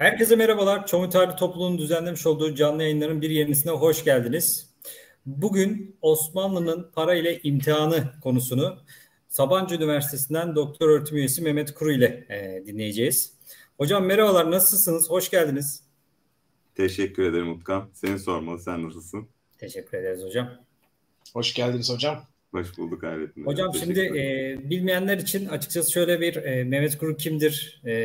Herkese merhabalar. Çoğu Tarih Topluluğu'nun düzenlemiş olduğu canlı yayınların bir yenisine hoş geldiniz. Bugün Osmanlı'nın para ile imtihanı konusunu Sabancı Üniversitesi'nden doktor öğretim üyesi Mehmet Kuru ile e, dinleyeceğiz. Hocam merhabalar, nasılsınız? Hoş geldiniz. Teşekkür ederim Utkan. Seni sormalı, sen nasılsın? Teşekkür ederiz hocam. Hoş geldiniz hocam. Hoş bulduk Hayrettin. Hocam şimdi e, bilmeyenler için açıkçası şöyle bir e, Mehmet Kuru kimdir, e,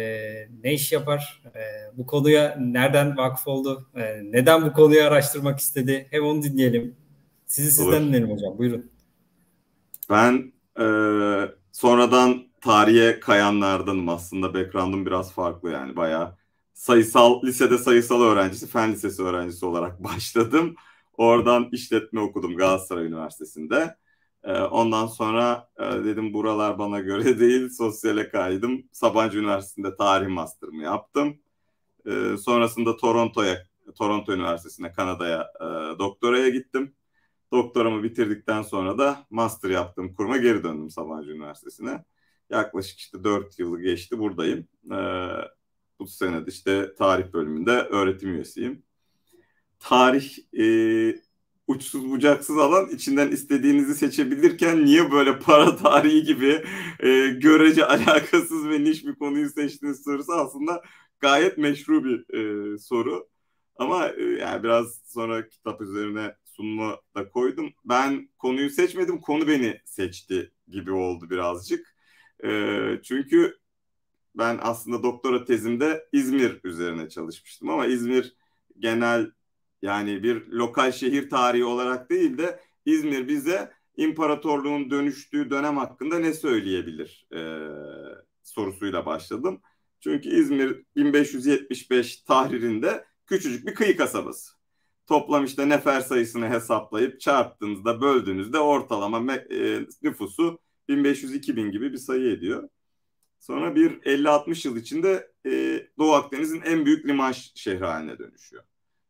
ne iş yapar, e, bu konuya nereden vakıf oldu, e, neden bu konuyu araştırmak istedi hem onu dinleyelim. Sizi sizden Olur. dinleyelim hocam buyurun. Ben e, sonradan tarihe kayanlardanım aslında background'um biraz farklı yani bayağı sayısal lisede sayısal öğrencisi fen lisesi öğrencisi olarak başladım. Oradan işletme okudum Galatasaray Üniversitesi'nde. Ee, ondan sonra e, dedim buralar bana göre değil sosyale kaydım. Sabancı Üniversitesi'nde tarih master'ımı yaptım. Ee, sonrasında Toronto'ya, Toronto Üniversitesi'ne Kanada'ya e, doktoraya gittim. Doktoramı bitirdikten sonra da master yaptığım kuruma geri döndüm Sabancı Üniversitesi'ne. Yaklaşık işte dört yılı geçti buradayım. Ee, bu sene de işte tarih bölümünde öğretim üyesiyim. Tarih e, uçsuz bucaksız alan içinden istediğinizi seçebilirken niye böyle para tarihi gibi e, görece alakasız ve niş bir konuyu seçtiniz sorusu aslında gayet meşru bir e, soru. Ama e, yani biraz sonra kitap üzerine sunma da koydum. Ben konuyu seçmedim, konu beni seçti gibi oldu birazcık. E, çünkü ben aslında doktora tezimde İzmir üzerine çalışmıştım ama İzmir genel yani bir lokal şehir tarihi olarak değil de İzmir bize imparatorluğun dönüştüğü dönem hakkında ne söyleyebilir e, sorusuyla başladım. Çünkü İzmir 1575 tahririnde küçücük bir kıyı kasabası. Toplam işte nefer sayısını hesaplayıp çarptığınızda böldüğünüzde ortalama e, nüfusu 1500-2000 gibi bir sayı ediyor. Sonra bir 50-60 yıl içinde e, Doğu Akdeniz'in en büyük liman şehri haline dönüşüyor.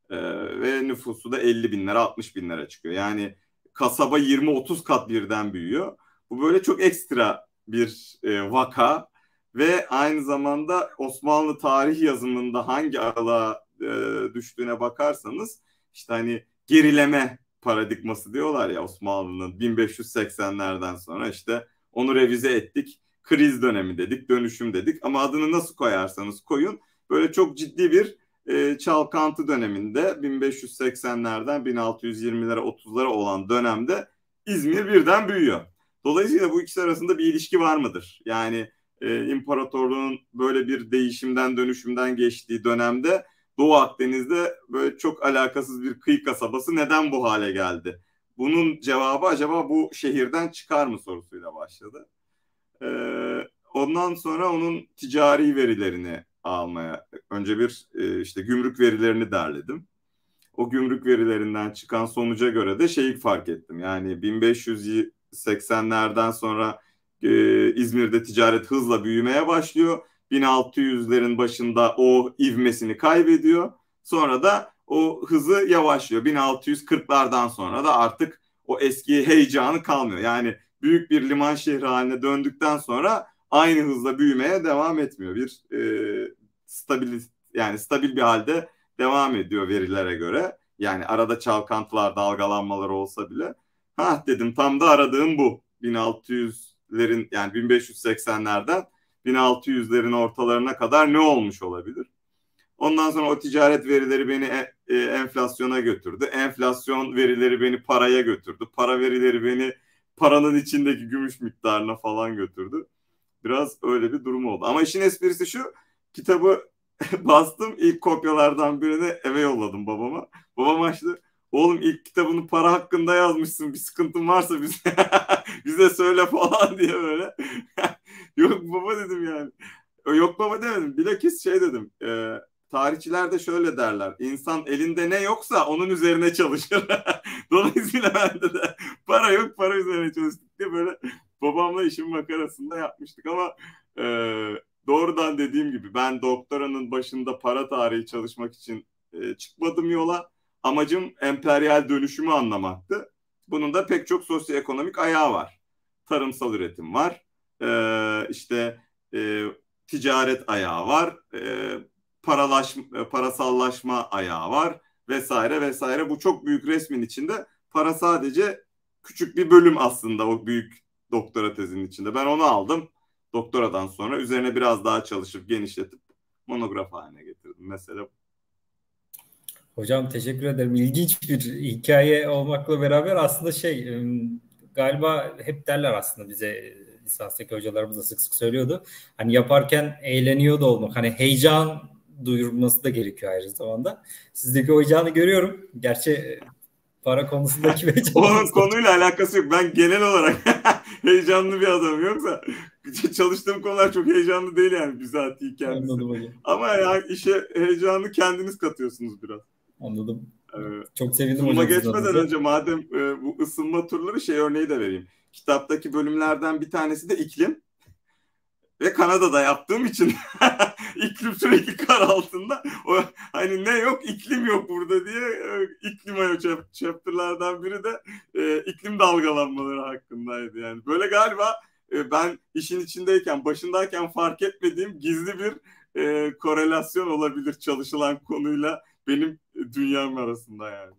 Ee, ve nüfusu da 50 binlere 60 binlere çıkıyor. Yani kasaba 20-30 kat birden büyüyor. Bu böyle çok ekstra bir e, vaka ve aynı zamanda Osmanlı tarih yazımında hangi aralığa e, düştüğüne bakarsanız işte hani gerileme paradigması diyorlar ya Osmanlı'nın 1580'lerden sonra işte onu revize ettik. Kriz dönemi dedik, dönüşüm dedik ama adını nasıl koyarsanız koyun böyle çok ciddi bir e, çalkantı döneminde 1580'lerden 1620'lere 30'lara olan dönemde İzmir birden büyüyor. Dolayısıyla bu ikisi arasında bir ilişki var mıdır? Yani e, imparatorluğun böyle bir değişimden dönüşümden geçtiği dönemde Doğu Akdeniz'de böyle çok alakasız bir kıyı kasabası neden bu hale geldi? Bunun cevabı acaba bu şehirden çıkar mı sorusuyla başladı. Ee, ondan sonra onun ticari verilerini almaya. Önce bir e, işte gümrük verilerini derledim. O gümrük verilerinden çıkan sonuca göre de şeyi fark ettim. Yani 1580'lerden sonra e, İzmir'de ticaret hızla büyümeye başlıyor. 1600'lerin başında o ivmesini kaybediyor. Sonra da o hızı yavaşlıyor. 1640'lardan sonra da artık o eski heyecanı kalmıyor. Yani büyük bir liman şehri haline döndükten sonra aynı hızla büyümeye devam etmiyor. Bir e, stabil yani stabil bir halde devam ediyor verilere göre. Yani arada çalkantılar, dalgalanmalar olsa bile. Ha dedim tam da aradığım bu. 1600'lerin yani 1580'lerden 1600'lerin ortalarına kadar ne olmuş olabilir? Ondan sonra o ticaret verileri beni e, e, enflasyona götürdü. Enflasyon verileri beni paraya götürdü. Para verileri beni paranın içindeki gümüş miktarına falan götürdü. Biraz öyle bir durum oldu. Ama işin esprisi şu. Kitabı bastım. ilk kopyalardan birini eve yolladım babama. Babam açtı. Oğlum ilk kitabını para hakkında yazmışsın. Bir sıkıntın varsa bize, bize söyle falan diye böyle. Yok baba dedim yani. Yok baba demedim. Bilakis şey dedim. E, tarihçiler de şöyle derler. İnsan elinde ne yoksa onun üzerine çalışır. Dolayısıyla bende de para yok para üzerine çalıştık diye böyle babamla işin makarasında yapmıştık ama e, doğrudan dediğim gibi ben doktoranın başında para tarihi çalışmak için e, çıkmadım yola. Amacım emperyal dönüşümü anlamaktı. Bunun da pek çok sosyoekonomik ayağı var. Tarımsal üretim var. E, işte e, ticaret ayağı var. E, paralaş, e, parasallaşma ayağı var vesaire vesaire. Bu çok büyük resmin içinde para sadece küçük bir bölüm aslında o büyük doktora tezinin içinde. Ben onu aldım doktoradan sonra. Üzerine biraz daha çalışıp genişletip monograf haline getirdim. Mesela Hocam teşekkür ederim. İlginç bir hikaye olmakla beraber aslında şey e, galiba hep derler aslında bize e, lisanstaki hocalarımız da sık sık söylüyordu. Hani yaparken eğleniyor da olmak. Hani heyecan duyurması da gerekiyor ayrı zamanda. Sizdeki o heyecanı görüyorum. Gerçi e, para konusundaki Onun konuyla alakası yok. Ben genel olarak heyecanlı bir adam yoksa çalıştığım konular çok heyecanlı değil yani bizatihi kendisi. Anladım hocam. Ama yani işe heyecanı kendiniz katıyorsunuz biraz. Anladım. Ee, çok sevindim hocam. geçmeden zaten. önce madem e, bu ısınma turları şey örneği de vereyim. Kitaptaki bölümlerden bir tanesi de iklim. Ve Kanada'da yaptığım için iklim sürekli kar altında. O, hani ne yok iklim yok burada diye e, iklim chapter'lardan hani biri de e, iklim dalgalanmaları hakkındaydı yani. Böyle galiba e, ben işin içindeyken başındayken fark etmediğim gizli bir e, korelasyon olabilir çalışılan konuyla benim dünyam arasında yani.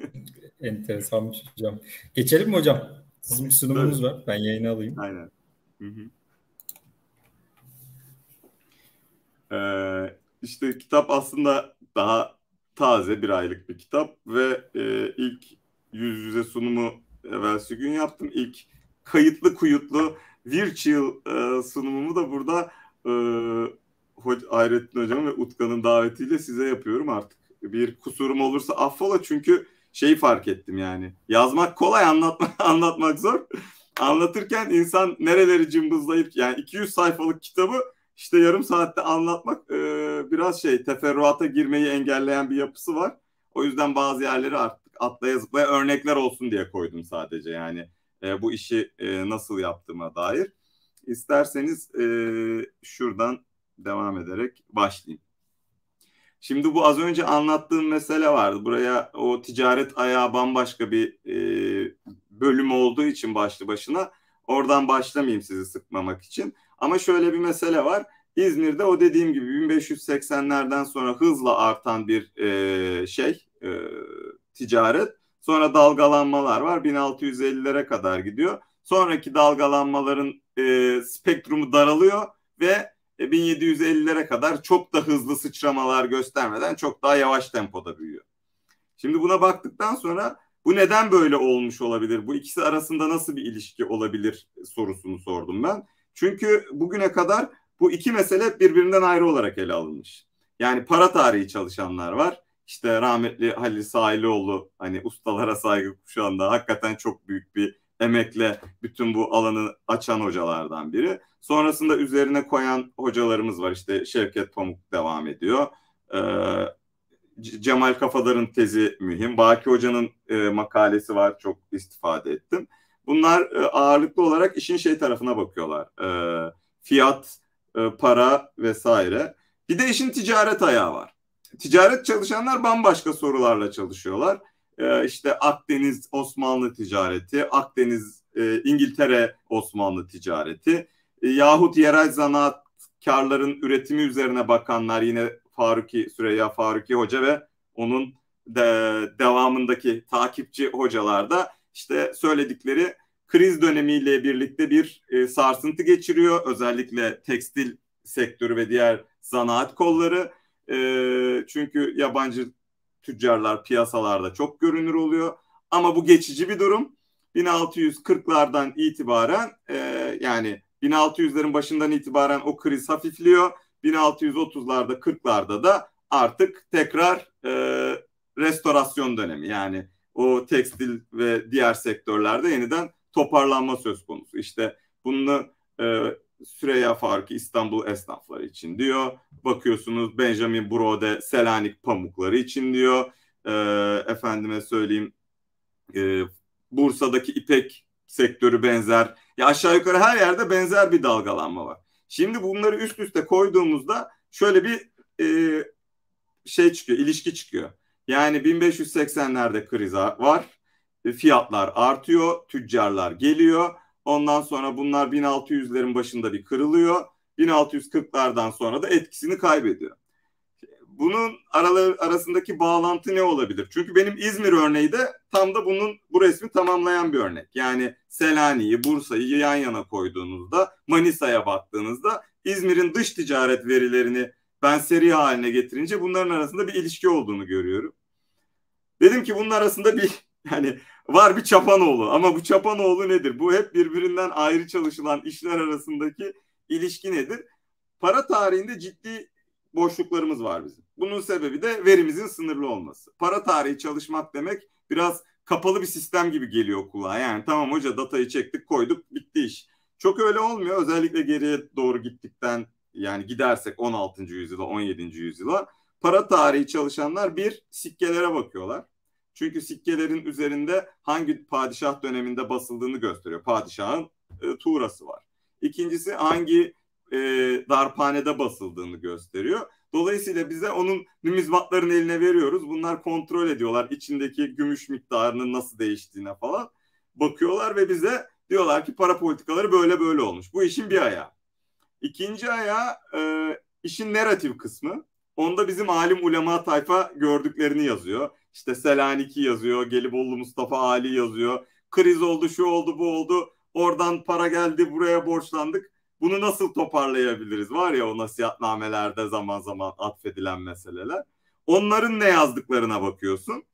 Enteresanmış hocam. Geçelim mi hocam? Sizin sunumunuz Tabii. var. Ben yayını alayım. Aynen. Hı hı. Ee, işte kitap aslında daha taze bir aylık bir kitap ve e, ilk yüz yüze sunumu evvelsi gün yaptım. İlk kayıtlı kuyutlu virtual e, sunumumu da burada e, Ho- Hayrettin Hocam ve Utkan'ın davetiyle size yapıyorum artık. Bir kusurum olursa affola çünkü şeyi fark ettim yani. Yazmak kolay anlatmak anlatmak zor. Anlatırken insan nereleri cımbızlayıp yani 200 sayfalık kitabı işte yarım saatte anlatmak e, biraz şey teferruata girmeyi engelleyen bir yapısı var. O yüzden bazı yerleri artık atlaya zıplaya örnekler olsun diye koydum sadece yani e, bu işi e, nasıl yaptığıma dair. İsterseniz e, şuradan devam ederek başlayayım. Şimdi bu az önce anlattığım mesele vardı. Buraya o ticaret ayağı bambaşka bir e, bölüm olduğu için başlı başına oradan başlamayayım sizi sıkmamak için. Ama şöyle bir mesele var. İzmir'de o dediğim gibi 1580'lerden sonra hızla artan bir e, şey e, ticaret. Sonra dalgalanmalar var 1650'lere kadar gidiyor. Sonraki dalgalanmaların e, spektrumu daralıyor ve 1750'lere e, kadar çok da hızlı sıçramalar göstermeden çok daha yavaş tempoda büyüyor. Şimdi buna baktıktan sonra bu neden böyle olmuş olabilir? Bu ikisi arasında nasıl bir ilişki olabilir sorusunu sordum ben. Çünkü bugüne kadar bu iki mesele birbirinden ayrı olarak ele alınmış. Yani para tarihi çalışanlar var. İşte rahmetli Halil Sahilioğlu hani ustalara saygı kuşağında hakikaten çok büyük bir emekle bütün bu alanı açan hocalardan biri. Sonrasında üzerine koyan hocalarımız var. İşte Şevket Pamuk devam ediyor. Ee, Cemal Kafadar'ın tezi mühim. Baki Hoca'nın e, makalesi var. Çok istifade ettim. Bunlar e, ağırlıklı olarak işin şey tarafına bakıyorlar. E, fiyat, e, para vesaire. Bir de işin ticaret ayağı var. Ticaret çalışanlar bambaşka sorularla çalışıyorlar. İşte Akdeniz Osmanlı ticareti, Akdeniz İngiltere Osmanlı ticareti yahut yerel zanaatkarların üretimi üzerine bakanlar yine Faruki Süreyya Faruki Hoca ve onun de, devamındaki takipçi hocalarda işte söyledikleri kriz dönemiyle birlikte bir e, sarsıntı geçiriyor. Özellikle tekstil sektörü ve diğer zanaat kolları. E, çünkü yabancı tüccarlar piyasalarda çok görünür oluyor. Ama bu geçici bir durum. 1640'lardan itibaren e, yani 1600'lerin başından itibaren o kriz hafifliyor. 1630'larda 40'larda da artık tekrar e, restorasyon dönemi yani o tekstil ve diğer sektörlerde yeniden toparlanma söz konusu. İşte bunu e, Süreyya Faruk İstanbul esnafları için diyor. Bakıyorsunuz Benjamin Brode Selanik pamukları için diyor. E, efendime söyleyeyim e, Bursa'daki ipek sektörü benzer. Ya aşağı yukarı her yerde benzer bir dalgalanma var. Şimdi bunları üst üste koyduğumuzda şöyle bir e, şey çıkıyor, ilişki çıkıyor. Yani 1580'lerde kriz var. E, fiyatlar artıyor, tüccarlar geliyor. Ondan sonra bunlar 1600'lerin başında bir kırılıyor. 1640'lardan sonra da etkisini kaybediyor. Bunun aralar, arasındaki bağlantı ne olabilir? Çünkü benim İzmir örneği de tam da bunun bu resmi tamamlayan bir örnek. Yani Selanik'i, Bursa'yı yan yana koyduğunuzda, Manisa'ya baktığınızda İzmir'in dış ticaret verilerini ben seri haline getirince bunların arasında bir ilişki olduğunu görüyorum. Dedim ki bunun arasında bir yani var bir Çapanoğlu ama bu Çapanoğlu nedir? Bu hep birbirinden ayrı çalışılan işler arasındaki ilişki nedir? Para tarihinde ciddi boşluklarımız var bizim. Bunun sebebi de verimizin sınırlı olması. Para tarihi çalışmak demek biraz kapalı bir sistem gibi geliyor kulağa. Yani tamam hoca datayı çektik koyduk bitti iş. Çok öyle olmuyor. Özellikle geriye doğru gittikten yani gidersek 16. yüzyıla 17. yüzyıla para tarihi çalışanlar bir sikkelere bakıyorlar. Çünkü sikkelerin üzerinde hangi padişah döneminde basıldığını gösteriyor. Padişahın e, tuğrası var. İkincisi hangi e, darphanede basıldığını gösteriyor. Dolayısıyla bize onun numizmatların eline veriyoruz. Bunlar kontrol ediyorlar içindeki gümüş miktarının nasıl değiştiğine falan. Bakıyorlar ve bize diyorlar ki para politikaları böyle böyle olmuş. Bu işin bir ayağı. İkinci ayağı e, işin narratif kısmı. Onda bizim alim ulema tayfa gördüklerini yazıyor. İşte Selanik'i yazıyor. Gelibolu Mustafa Ali yazıyor. Kriz oldu, şu oldu, bu oldu. Oradan para geldi, buraya borçlandık. Bunu nasıl toparlayabiliriz? Var ya o nasihatnamelerde zaman zaman atfedilen meseleler. Onların ne yazdıklarına bakıyorsun.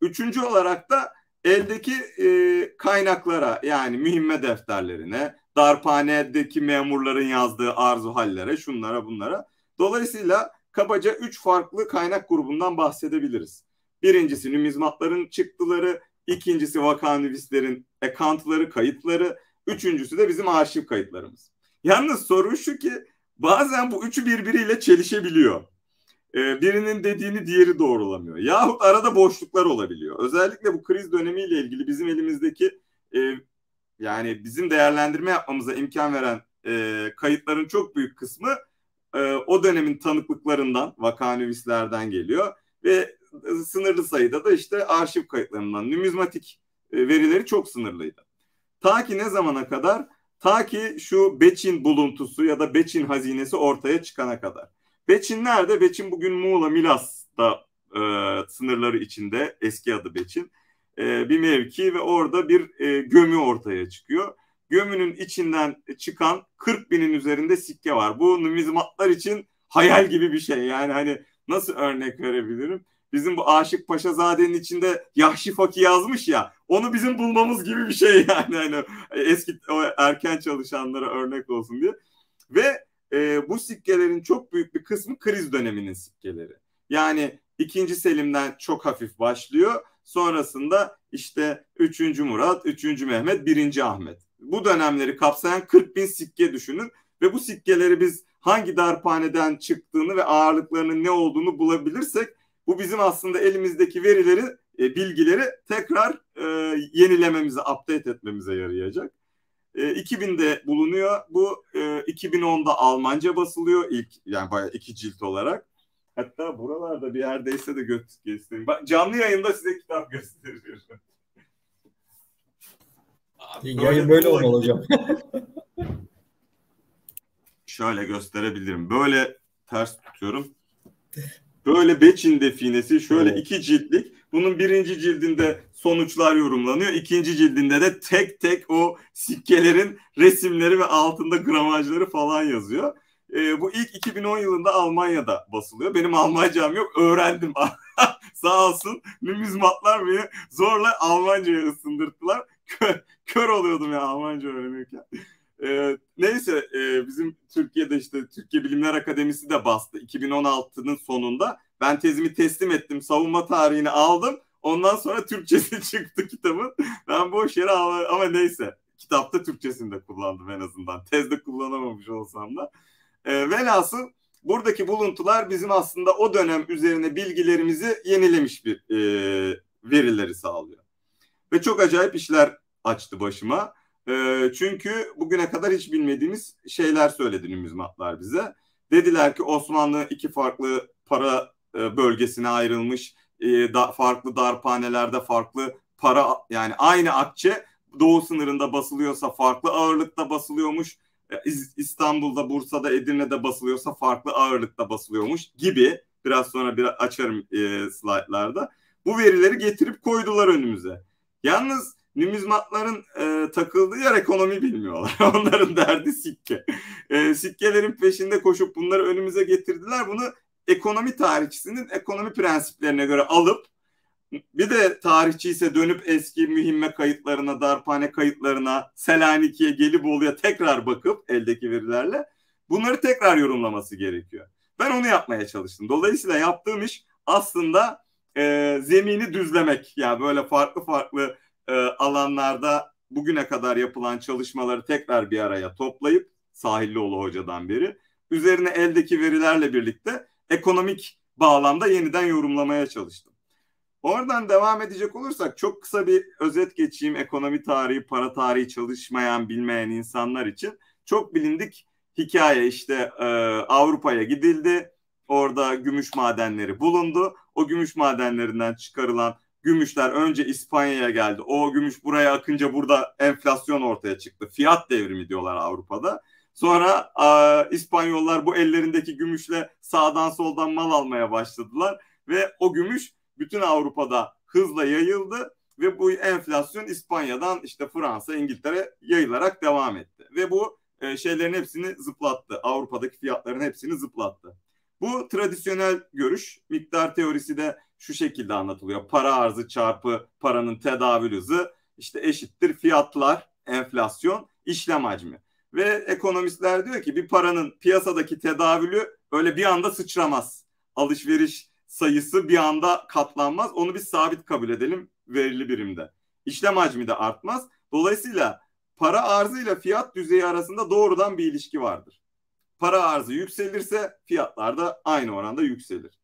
Üçüncü olarak da eldeki e, kaynaklara yani mühimme defterlerine, darphanedeki memurların yazdığı arzu hallere, şunlara bunlara. Dolayısıyla kabaca üç farklı kaynak grubundan bahsedebiliriz. Birincisi numizmatların çıktıları, ikincisi vakanüvislerin accountları, kayıtları, üçüncüsü de bizim arşiv kayıtlarımız. Yalnız soru şu ki bazen bu üçü birbiriyle çelişebiliyor. Ee, birinin dediğini diğeri doğrulamıyor. Yahut arada boşluklar olabiliyor. Özellikle bu kriz dönemiyle ilgili bizim elimizdeki e, yani bizim değerlendirme yapmamıza imkan veren e, kayıtların çok büyük kısmı e, o dönemin tanıklıklarından, vakanüvislerden geliyor ve sınırlı sayıda da işte arşiv kayıtlarından numizmatik e, verileri çok sınırlıydı. Ta ki ne zamana kadar? Ta ki şu Beçin buluntusu ya da Beçin hazinesi ortaya çıkana kadar. Beçin nerede? Beçin bugün Muğla Milas'ta e, sınırları içinde eski adı Beçin e, bir mevki ve orada bir e, gömü ortaya çıkıyor. Gömünün içinden çıkan 40 binin üzerinde sikke var. Bu numizmatlar için hayal gibi bir şey. Yani hani nasıl örnek verebilirim? Bizim bu Aşık Paşazade'nin içinde Yahşi Faki yazmış ya. Onu bizim bulmamız gibi bir şey yani. yani eski o erken çalışanlara örnek olsun diye. Ve e, bu sikkelerin çok büyük bir kısmı kriz döneminin sikkeleri. Yani ikinci Selim'den çok hafif başlıyor. Sonrasında işte 3. Murat, 3. Mehmet, 1. Ahmet. Bu dönemleri kapsayan 40 bin sikke düşünün ve bu sikkeleri biz hangi darphaneden çıktığını ve ağırlıklarının ne olduğunu bulabilirsek bu bizim aslında elimizdeki verileri, e, bilgileri tekrar e, yenilememize, update etmemize yarayacak. E, 2000'de bulunuyor. Bu e, 2010'da Almanca basılıyor ilk yani bayağı iki cilt olarak. Hatta buralarda bir yerdeyse de gö- göstereyim. Bak, canlı yayında size kitap gösteriyorum. Yayın böyle, böyle olmalı hocam. Şöyle gösterebilirim. Böyle ters tutuyorum böyle Beçin definesi şöyle evet. iki ciltlik. Bunun birinci cildinde sonuçlar yorumlanıyor. ikinci cildinde de tek tek o sikkelerin resimleri ve altında gramajları falan yazıyor. E, bu ilk 2010 yılında Almanya'da basılıyor. Benim Almancam yok. Öğrendim. Sağ olsun numizmatlar beni zorla Almanca'ya ısındırttılar. Kör, kör oluyordum ya Almanca öğrenirken. E, neyse e, bizim Türkiye'de işte Türkiye Bilimler Akademisi de bastı 2016'nın sonunda. Ben tezimi teslim ettim, savunma tarihini aldım. Ondan sonra Türkçesi çıktı kitabın. Ben boş yere ama, ama neyse. Kitapta Türkçesini de kullandım en azından. Tezde kullanamamış olsam da. E, velhasıl buradaki buluntular bizim aslında o dönem üzerine bilgilerimizi yenilemiş bir e, verileri sağlıyor. Ve çok acayip işler açtı başıma. E, çünkü bugüne kadar hiç bilmediğimiz şeyler söyledi numizmatlar bize. Dediler ki Osmanlı iki farklı para e, bölgesine ayrılmış, e, da, farklı darphanelerde farklı para yani aynı akçe doğu sınırında basılıyorsa farklı ağırlıkta basılıyormuş. E, İstanbul'da, Bursa'da, Edirne'de basılıyorsa farklı ağırlıkta basılıyormuş gibi biraz sonra bir açarım e, slaytlarda. Bu verileri getirip koydular önümüze. Yalnız numizmatların e, takıldığı yer ekonomi bilmiyorlar. Onların derdi sikke. E, sikkelerin peşinde koşup bunları önümüze getirdiler. Bunu ekonomi tarihçisinin ekonomi prensiplerine göre alıp bir de tarihçi ise dönüp eski mühimme kayıtlarına, darpane kayıtlarına, Selanik'e, Gelibolu'ya tekrar bakıp eldeki verilerle bunları tekrar yorumlaması gerekiyor. Ben onu yapmaya çalıştım. Dolayısıyla yaptığım iş aslında e, zemini düzlemek. Yani böyle farklı farklı e, alanlarda bugüne kadar yapılan çalışmaları tekrar bir araya toplayıp Sahillioğlu hocadan beri üzerine eldeki verilerle birlikte ekonomik bağlamda yeniden yorumlamaya çalıştım. Oradan devam edecek olursak çok kısa bir özet geçeyim. Ekonomi tarihi, para tarihi çalışmayan, bilmeyen insanlar için çok bilindik hikaye işte e, Avrupa'ya gidildi. Orada gümüş madenleri bulundu. O gümüş madenlerinden çıkarılan gümüşler önce İspanya'ya geldi. O gümüş buraya akınca burada enflasyon ortaya çıktı. Fiyat devrimi diyorlar Avrupa'da. Sonra e, İspanyollar bu ellerindeki gümüşle sağdan soldan mal almaya başladılar ve o gümüş bütün Avrupa'da hızla yayıldı ve bu enflasyon İspanya'dan işte Fransa, İngiltere yayılarak devam etti. Ve bu e, şeylerin hepsini zıplattı. Avrupa'daki fiyatların hepsini zıplattı. Bu tradisyonel görüş. Miktar teorisi de şu şekilde anlatılıyor. Para arzı çarpı paranın tedavül hızı işte eşittir fiyatlar, enflasyon, işlem hacmi. Ve ekonomistler diyor ki bir paranın piyasadaki tedavülü öyle bir anda sıçramaz. Alışveriş sayısı bir anda katlanmaz. Onu bir sabit kabul edelim verili birimde. İşlem hacmi de artmaz. Dolayısıyla para arzı ile fiyat düzeyi arasında doğrudan bir ilişki vardır. Para arzı yükselirse fiyatlar da aynı oranda yükselir.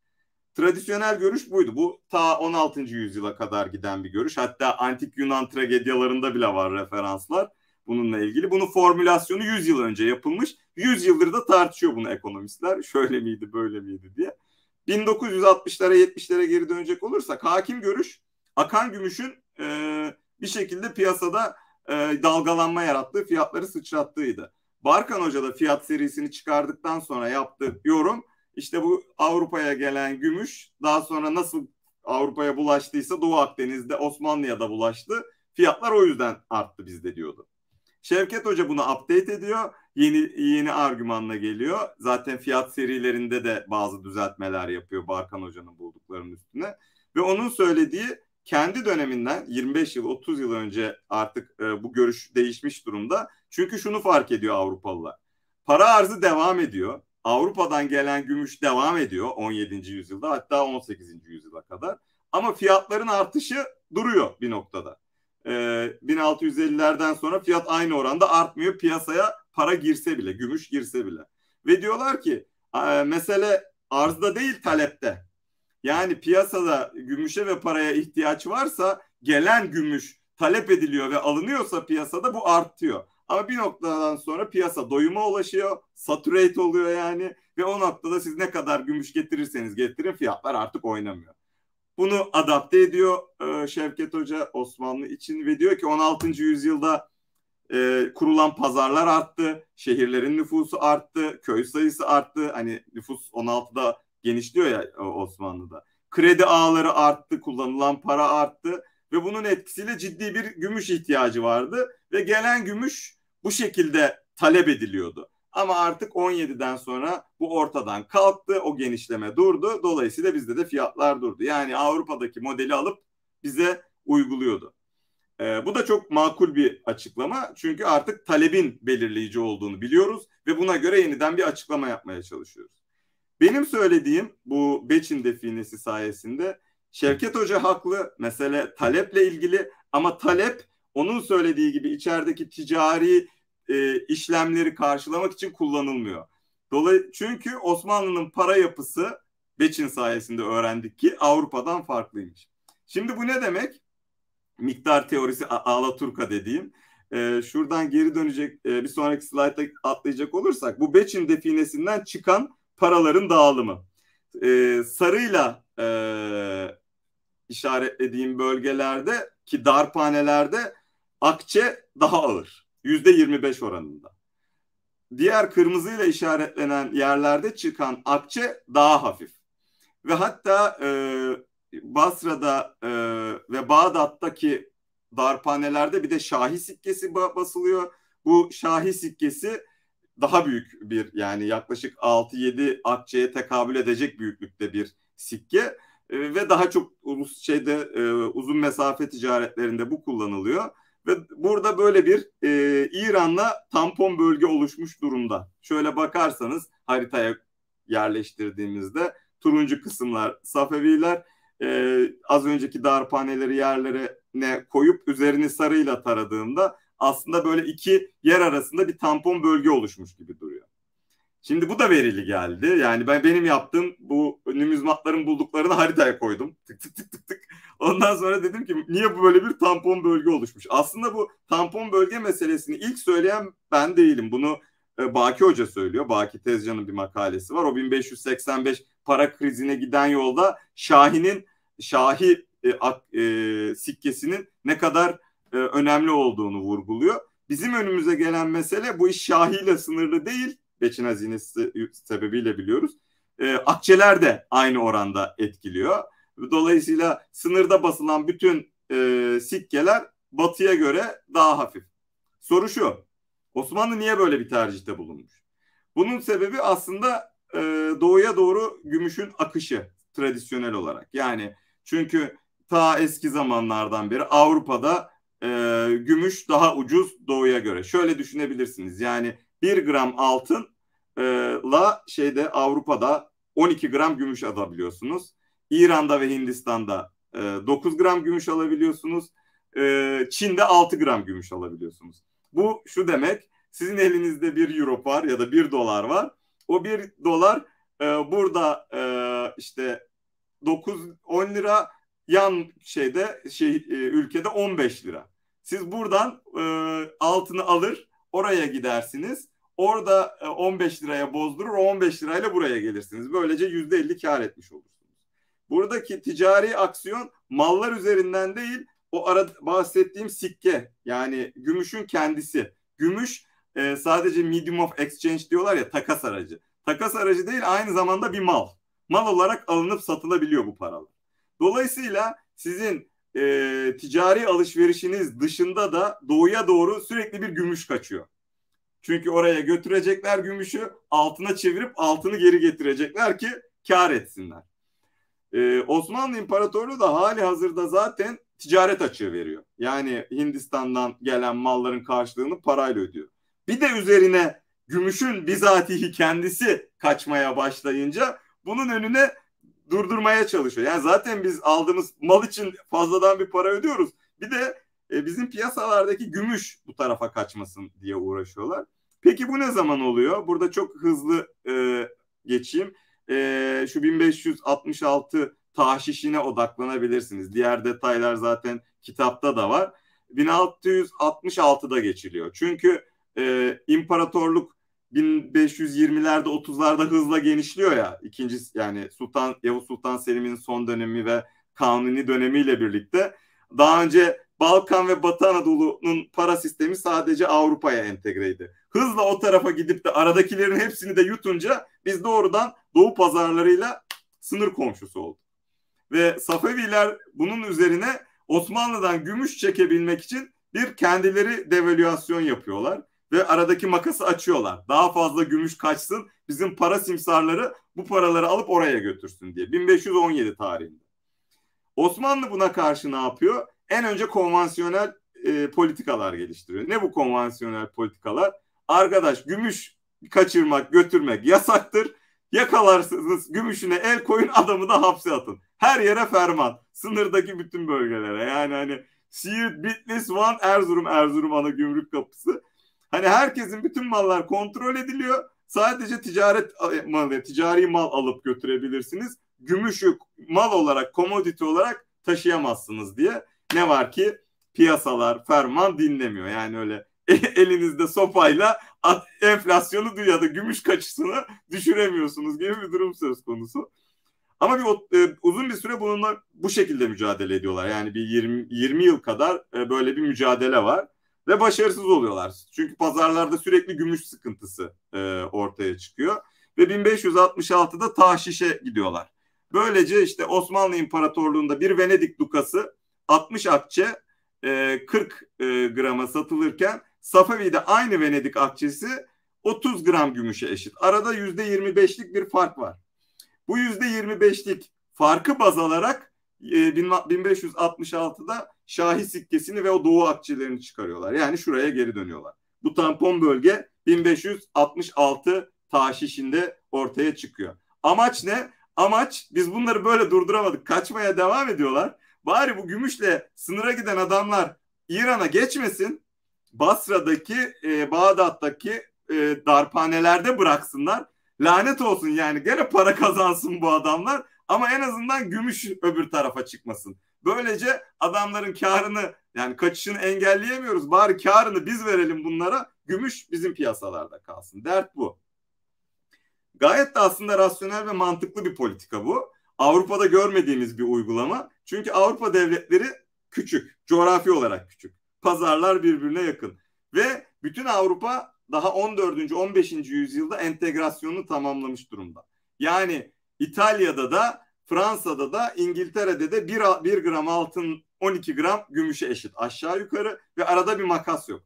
Tradisyonel görüş buydu. Bu ta 16. yüzyıla kadar giden bir görüş. Hatta antik Yunan tragedyalarında bile var referanslar bununla ilgili. Bunun formülasyonu 100 yıl önce yapılmış. 100 yıldır da tartışıyor bunu ekonomistler. Şöyle miydi, böyle miydi diye. 1960'lara 70'lere geri dönecek olursak hakim görüş akan gümüşün e, bir şekilde piyasada e, dalgalanma yarattığı, fiyatları sıçrattığıydı. Barkan Hoca da fiyat serisini çıkardıktan sonra yaptığı yorum işte bu Avrupa'ya gelen gümüş daha sonra nasıl Avrupa'ya bulaştıysa Doğu Akdeniz'de Osmanlı'ya da bulaştı. Fiyatlar o yüzden arttı bizde diyordu. Şevket Hoca bunu update ediyor. Yeni yeni argümanla geliyor. Zaten fiyat serilerinde de bazı düzeltmeler yapıyor Barkan Hoca'nın bulduklarının üstüne. Ve onun söylediği kendi döneminden 25 yıl 30 yıl önce artık e, bu görüş değişmiş durumda. Çünkü şunu fark ediyor Avrupalılar. Para arzı devam ediyor. Avrupa'dan gelen gümüş devam ediyor 17. yüzyılda hatta 18. yüzyıla kadar. Ama fiyatların artışı duruyor bir noktada. Ee, 1650'lerden sonra fiyat aynı oranda artmıyor piyasaya para girse bile, gümüş girse bile. Ve diyorlar ki e, mesele arzda değil talepte. Yani piyasada gümüşe ve paraya ihtiyaç varsa gelen gümüş talep ediliyor ve alınıyorsa piyasada bu artıyor. Ama bir noktadan sonra piyasa doyuma ulaşıyor, saturate oluyor yani ve o noktada siz ne kadar gümüş getirirseniz getirin fiyatlar artık oynamıyor. Bunu adapte ediyor e, Şevket Hoca Osmanlı için ve diyor ki 16. yüzyılda e, kurulan pazarlar arttı, şehirlerin nüfusu arttı, köy sayısı arttı. Hani nüfus 16'da genişliyor ya e, Osmanlı'da. Kredi ağları arttı, kullanılan para arttı ve bunun etkisiyle ciddi bir gümüş ihtiyacı vardı ve gelen gümüş bu şekilde talep ediliyordu. Ama artık 17'den sonra bu ortadan kalktı, o genişleme durdu. Dolayısıyla bizde de fiyatlar durdu. Yani Avrupa'daki modeli alıp bize uyguluyordu. Ee, bu da çok makul bir açıklama. Çünkü artık talebin belirleyici olduğunu biliyoruz ve buna göre yeniden bir açıklama yapmaya çalışıyoruz. Benim söylediğim bu Beçin definesi sayesinde Şevket Hoca haklı. Mesele taleple ilgili ama talep onun söylediği gibi içerideki ticari e, işlemleri karşılamak için kullanılmıyor. Dolayı çünkü Osmanlı'nın para yapısı Beçin sayesinde öğrendik ki Avrupa'dan farklıymış. Şimdi bu ne demek? Miktar teorisi Alaturka dediğim. E, şuradan geri dönecek e, bir sonraki slayta atlayacak olursak bu Beçin definesinden çıkan paraların dağılımı. E, sarıyla e, işaretlediğim bölgelerde ki darphanelerde Akçe daha ağır. Yüzde 25 oranında. Diğer kırmızıyla işaretlenen yerlerde çıkan akçe daha hafif. Ve hatta e, Basra'da e, ve Bağdat'taki darphanelerde bir de şahi sikkesi basılıyor. Bu şahi sikkesi daha büyük bir yani yaklaşık 6-7 akçeye tekabül edecek büyüklükte bir sikke e, ve daha çok ulus şeyde e, uzun mesafe ticaretlerinde bu kullanılıyor. Ve burada böyle bir e, İran'la tampon bölge oluşmuş durumda. Şöyle bakarsanız haritaya yerleştirdiğimizde turuncu kısımlar Safeviler e, az önceki darphaneleri yerlerine koyup üzerini sarıyla taradığımda aslında böyle iki yer arasında bir tampon bölge oluşmuş gibi duruyor. Şimdi bu da verili geldi. Yani ben benim yaptığım bu numizmatların bulduklarını haritaya koydum. Tık tık tık tık tık Ondan sonra dedim ki niye bu böyle bir tampon bölge oluşmuş? Aslında bu tampon bölge meselesini ilk söyleyen ben değilim. Bunu e, Baki Hoca söylüyor. Baki Tezcan'ın bir makalesi var. O 1585 para krizine giden yolda Şahin'in Şahi e, ak, e, sikkesinin ne kadar e, önemli olduğunu vurguluyor. Bizim önümüze gelen mesele bu iş ile sınırlı değil. Beçin hazinesi sebebiyle biliyoruz. E, akçeler de aynı oranda etkiliyor. Dolayısıyla sınırda basılan bütün e, sikkeler batıya göre daha hafif. Soru şu. Osmanlı niye böyle bir tercihte bulunmuş? Bunun sebebi aslında e, doğuya doğru gümüşün akışı tradisyonel olarak. Yani çünkü ta eski zamanlardan beri Avrupa'da e, gümüş daha ucuz doğuya göre. Şöyle düşünebilirsiniz. Yani 1 gram altınla e, şeyde Avrupa'da 12 gram gümüş alabiliyorsunuz. İran'da ve Hindistan'da e, ee, 9 gram gümüş alabiliyorsunuz. E, Çin'de 6 gram gümüş alabiliyorsunuz. Bu şu demek sizin elinizde bir euro var ya da bir dolar var. O bir dolar e, burada e, işte 9 10 lira yan şeyde şey e, ülkede 15 lira. Siz buradan e, altını alır oraya gidersiniz. Orada e, 15 liraya bozdurur 15 lirayla buraya gelirsiniz. Böylece %50 kar etmiş olursunuz buradaki ticari aksiyon mallar üzerinden değil o ara bahsettiğim sikke yani gümüşün kendisi. Gümüş e, sadece medium of exchange diyorlar ya takas aracı. Takas aracı değil aynı zamanda bir mal. Mal olarak alınıp satılabiliyor bu paralar. Dolayısıyla sizin e, ticari alışverişiniz dışında da doğuya doğru sürekli bir gümüş kaçıyor. Çünkü oraya götürecekler gümüşü altına çevirip altını geri getirecekler ki kar etsinler e, Osmanlı İmparatorluğu da hali hazırda zaten ticaret açığı veriyor. Yani Hindistan'dan gelen malların karşılığını parayla ödüyor. Bir de üzerine gümüşün bizatihi kendisi kaçmaya başlayınca bunun önüne durdurmaya çalışıyor. Yani zaten biz aldığımız mal için fazladan bir para ödüyoruz. Bir de e, bizim piyasalardaki gümüş bu tarafa kaçmasın diye uğraşıyorlar. Peki bu ne zaman oluyor? Burada çok hızlı e, geçeyim e, şu 1566 tahşişine odaklanabilirsiniz. Diğer detaylar zaten kitapta da var. 1666'da geçiliyor. Çünkü e, imparatorluk 1520'lerde 30'larda hızla genişliyor ya. İkinci yani Sultan Yavuz Sultan Selim'in son dönemi ve Kanuni dönemiyle birlikte daha önce Balkan ve Batı Anadolu'nun para sistemi sadece Avrupa'ya entegreydi hızla o tarafa gidip de aradakilerin hepsini de yutunca biz doğrudan Doğu pazarlarıyla sınır komşusu olduk. Ve Safeviler bunun üzerine Osmanlı'dan gümüş çekebilmek için bir kendileri devalüasyon yapıyorlar ve aradaki makası açıyorlar. Daha fazla gümüş kaçsın bizim para simsarları bu paraları alıp oraya götürsün diye. 1517 tarihinde. Osmanlı buna karşı ne yapıyor? En önce konvansiyonel e, politikalar geliştiriyor. Ne bu konvansiyonel politikalar? Arkadaş gümüş kaçırmak, götürmek yasaktır. Yakalarsınız gümüşüne el koyun adamı da hapse atın. Her yere ferman. Sınırdaki bütün bölgelere. Yani hani Siirt, Bitlis, Van, Erzurum, Erzurum ana gümrük kapısı. Hani herkesin bütün mallar kontrol ediliyor. Sadece ticaret malı, ticari mal alıp götürebilirsiniz. Gümüşü mal olarak, komoditi olarak taşıyamazsınız diye. Ne var ki piyasalar ferman dinlemiyor. Yani öyle elinizde sopayla enflasyonu dünyada gümüş kaçısını düşüremiyorsunuz gibi bir durum söz konusu. Ama bir e, uzun bir süre bununla bu şekilde mücadele ediyorlar. Yani bir 20 20 yıl kadar e, böyle bir mücadele var ve başarısız oluyorlar. Çünkü pazarlarda sürekli gümüş sıkıntısı e, ortaya çıkıyor ve 1566'da tahşişe gidiyorlar. Böylece işte Osmanlı İmparatorluğu'nda bir Venedik dukası 60 akçe e, 40 e, grama satılırken Safavi'de aynı Venedik akçesi 30 gram gümüşe eşit. Arada %25'lik bir fark var. Bu %25'lik farkı baz alarak 1566'da e, Şahi sikkesini ve o Doğu akçelerini çıkarıyorlar. Yani şuraya geri dönüyorlar. Bu tampon bölge 1566 taşişinde ortaya çıkıyor. Amaç ne? Amaç biz bunları böyle durduramadık. Kaçmaya devam ediyorlar. Bari bu gümüşle sınıra giden adamlar İran'a geçmesin. Basra'daki, e, Bağdat'taki e, darphanelerde bıraksınlar. Lanet olsun yani gene para kazansın bu adamlar ama en azından gümüş öbür tarafa çıkmasın. Böylece adamların karını yani kaçışını engelleyemiyoruz. Bari karını biz verelim bunlara. Gümüş bizim piyasalarda kalsın. Dert bu. Gayet de aslında rasyonel ve mantıklı bir politika bu. Avrupa'da görmediğimiz bir uygulama. Çünkü Avrupa devletleri küçük, coğrafi olarak küçük pazarlar birbirine yakın. Ve bütün Avrupa daha 14. 15. yüzyılda entegrasyonunu tamamlamış durumda. Yani İtalya'da da Fransa'da da İngiltere'de de 1, 1 gram altın 12 gram gümüşe eşit aşağı yukarı ve arada bir makas yok.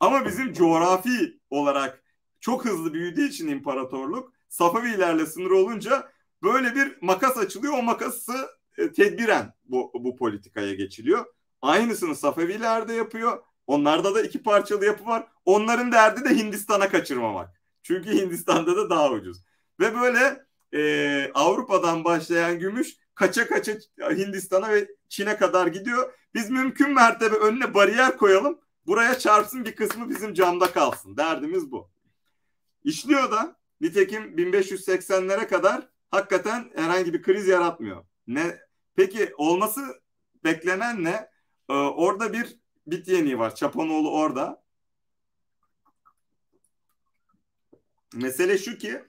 Ama bizim coğrafi olarak çok hızlı büyüdüğü için imparatorluk Safavilerle sınır olunca böyle bir makas açılıyor. O makası e, tedbiren bu, bu politikaya geçiliyor. Aynısını Safeviler de yapıyor. Onlarda da iki parçalı yapı var. Onların derdi de Hindistan'a kaçırmamak. Çünkü Hindistan'da da daha ucuz. Ve böyle e, Avrupa'dan başlayan gümüş kaça kaça Hindistan'a ve Çin'e kadar gidiyor. Biz mümkün mertebe önüne bariyer koyalım. Buraya çarpsın bir kısmı bizim camda kalsın. Derdimiz bu. İşliyor da nitekim 1580'lere kadar hakikaten herhangi bir kriz yaratmıyor. Ne Peki olması beklenen ne? Ee, orada bir bit yeniği var. Çapanoğlu orada. Mesele şu ki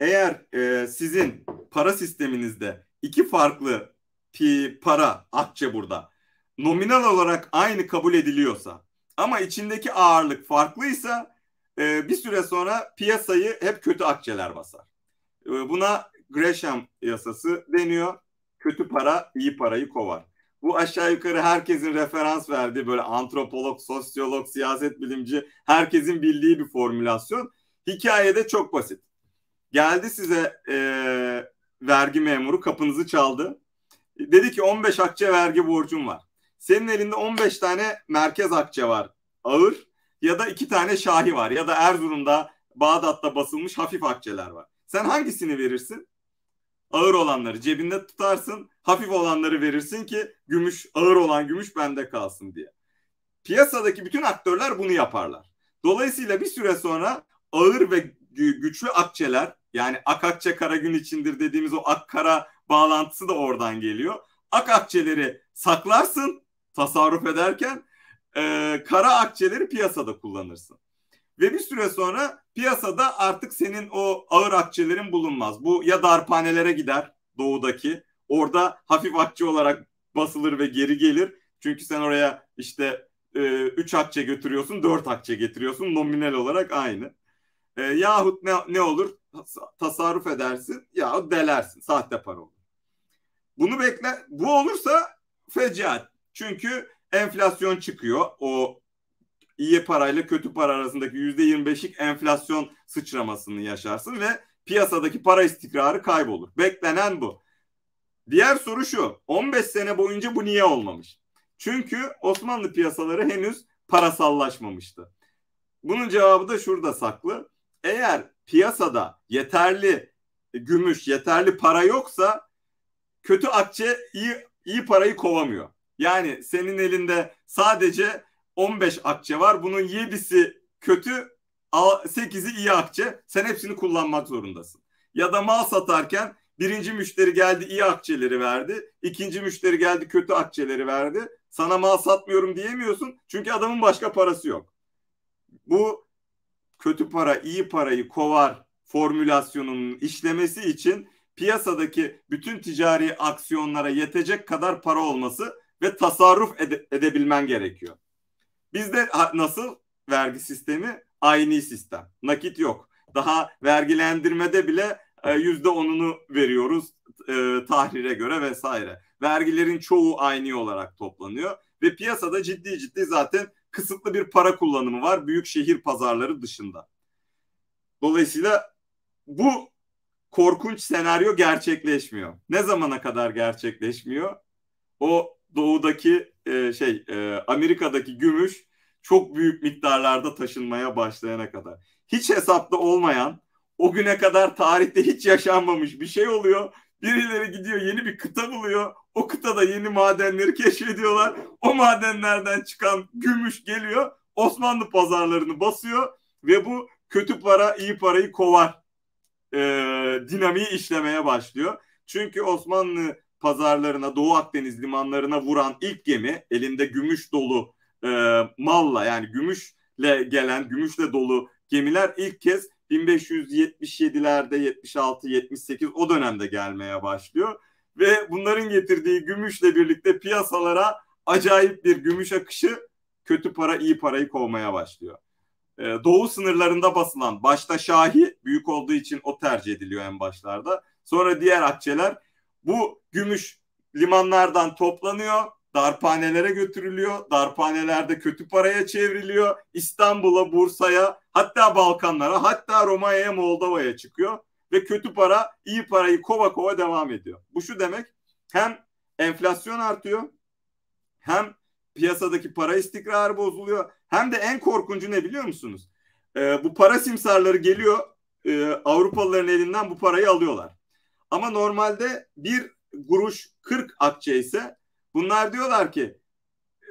eğer e, sizin para sisteminizde iki farklı pi para akçe burada nominal olarak aynı kabul ediliyorsa ama içindeki ağırlık farklıysa e, bir süre sonra piyasayı hep kötü akçeler basar. E, buna Gresham yasası deniyor. Kötü para iyi parayı kovar bu aşağı yukarı herkesin referans verdiği böyle antropolog, sosyolog, siyaset bilimci herkesin bildiği bir formülasyon. Hikaye de çok basit. Geldi size e, vergi memuru kapınızı çaldı. Dedi ki 15 akçe vergi borcum var. Senin elinde 15 tane merkez akçe var ağır ya da iki tane şahi var ya da Erzurum'da Bağdat'ta basılmış hafif akçeler var. Sen hangisini verirsin? ağır olanları cebinde tutarsın, hafif olanları verirsin ki gümüş ağır olan gümüş bende kalsın diye. Piyasadaki bütün aktörler bunu yaparlar. Dolayısıyla bir süre sonra ağır ve güçlü akçeler yani ak akçe kara gün içindir dediğimiz o ak kara bağlantısı da oradan geliyor. Ak akçeleri saklarsın tasarruf ederken e, kara akçeleri piyasada kullanırsın. Ve bir süre sonra piyasada artık senin o ağır akçelerin bulunmaz. Bu ya darphanelere gider doğudaki. Orada hafif akçe olarak basılır ve geri gelir. Çünkü sen oraya işte 3 e, üç akçe götürüyorsun, 4 akçe getiriyorsun. Nominal olarak aynı. E, yahut ne, ne olur? Tasarruf edersin yahut delersin. Sahte para olur. Bunu bekle. Bu olursa fecat. Çünkü enflasyon çıkıyor o iyi parayla kötü para arasındaki %25'lik enflasyon sıçramasını yaşarsın ve piyasadaki para istikrarı kaybolur. Beklenen bu. Diğer soru şu. 15 sene boyunca bu niye olmamış? Çünkü Osmanlı piyasaları henüz parasallaşmamıştı. Bunun cevabı da şurada saklı. Eğer piyasada yeterli gümüş, yeterli para yoksa kötü akçe iyi iyi parayı kovamıyor. Yani senin elinde sadece 15 akçe var. Bunun 7'si kötü, 8'i iyi akçe. Sen hepsini kullanmak zorundasın. Ya da mal satarken birinci müşteri geldi iyi akçeleri verdi. ikinci müşteri geldi kötü akçeleri verdi. Sana mal satmıyorum diyemiyorsun. Çünkü adamın başka parası yok. Bu kötü para iyi parayı kovar formülasyonunun işlemesi için piyasadaki bütün ticari aksiyonlara yetecek kadar para olması ve tasarruf ede- edebilmen gerekiyor. Bizde nasıl vergi sistemi? Aynı sistem. Nakit yok. Daha vergilendirmede bile e, yüzde onunu veriyoruz e, tahrire göre vesaire. Vergilerin çoğu aynı olarak toplanıyor ve piyasada ciddi ciddi zaten kısıtlı bir para kullanımı var büyük şehir pazarları dışında. Dolayısıyla bu korkunç senaryo gerçekleşmiyor. Ne zamana kadar gerçekleşmiyor? O doğudaki e, şey e, Amerika'daki gümüş çok büyük miktarlarda taşınmaya başlayana kadar. Hiç hesapta olmayan o güne kadar tarihte hiç yaşanmamış bir şey oluyor. Birileri gidiyor yeni bir kıta buluyor. O kıtada yeni madenleri keşfediyorlar. O madenlerden çıkan gümüş geliyor. Osmanlı pazarlarını basıyor ve bu kötü para iyi parayı kovar e, dinamiği işlemeye başlıyor. Çünkü Osmanlı pazarlarına, Doğu Akdeniz limanlarına vuran ilk gemi elinde gümüş dolu e, malla yani gümüşle gelen, gümüşle dolu gemiler ilk kez 1577'lerde 76 78 o dönemde gelmeye başlıyor ve bunların getirdiği gümüşle birlikte piyasalara acayip bir gümüş akışı kötü para iyi parayı kovmaya başlıyor. Ee, doğu sınırlarında basılan başta Şahi büyük olduğu için o tercih ediliyor en başlarda. Sonra diğer akçeler bu gümüş limanlardan toplanıyor, darphanelere götürülüyor, darphanelerde kötü paraya çevriliyor, İstanbul'a, Bursa'ya, hatta Balkanlara, hatta Romanya'ya, Moldova'ya çıkıyor ve kötü para iyi parayı kova kova devam ediyor. Bu şu demek hem enflasyon artıyor hem piyasadaki para istikrarı bozuluyor hem de en korkuncu ne biliyor musunuz? Ee, bu para simsarları geliyor e, Avrupalıların elinden bu parayı alıyorlar. Ama normalde bir kuruş 40 akçe ise bunlar diyorlar ki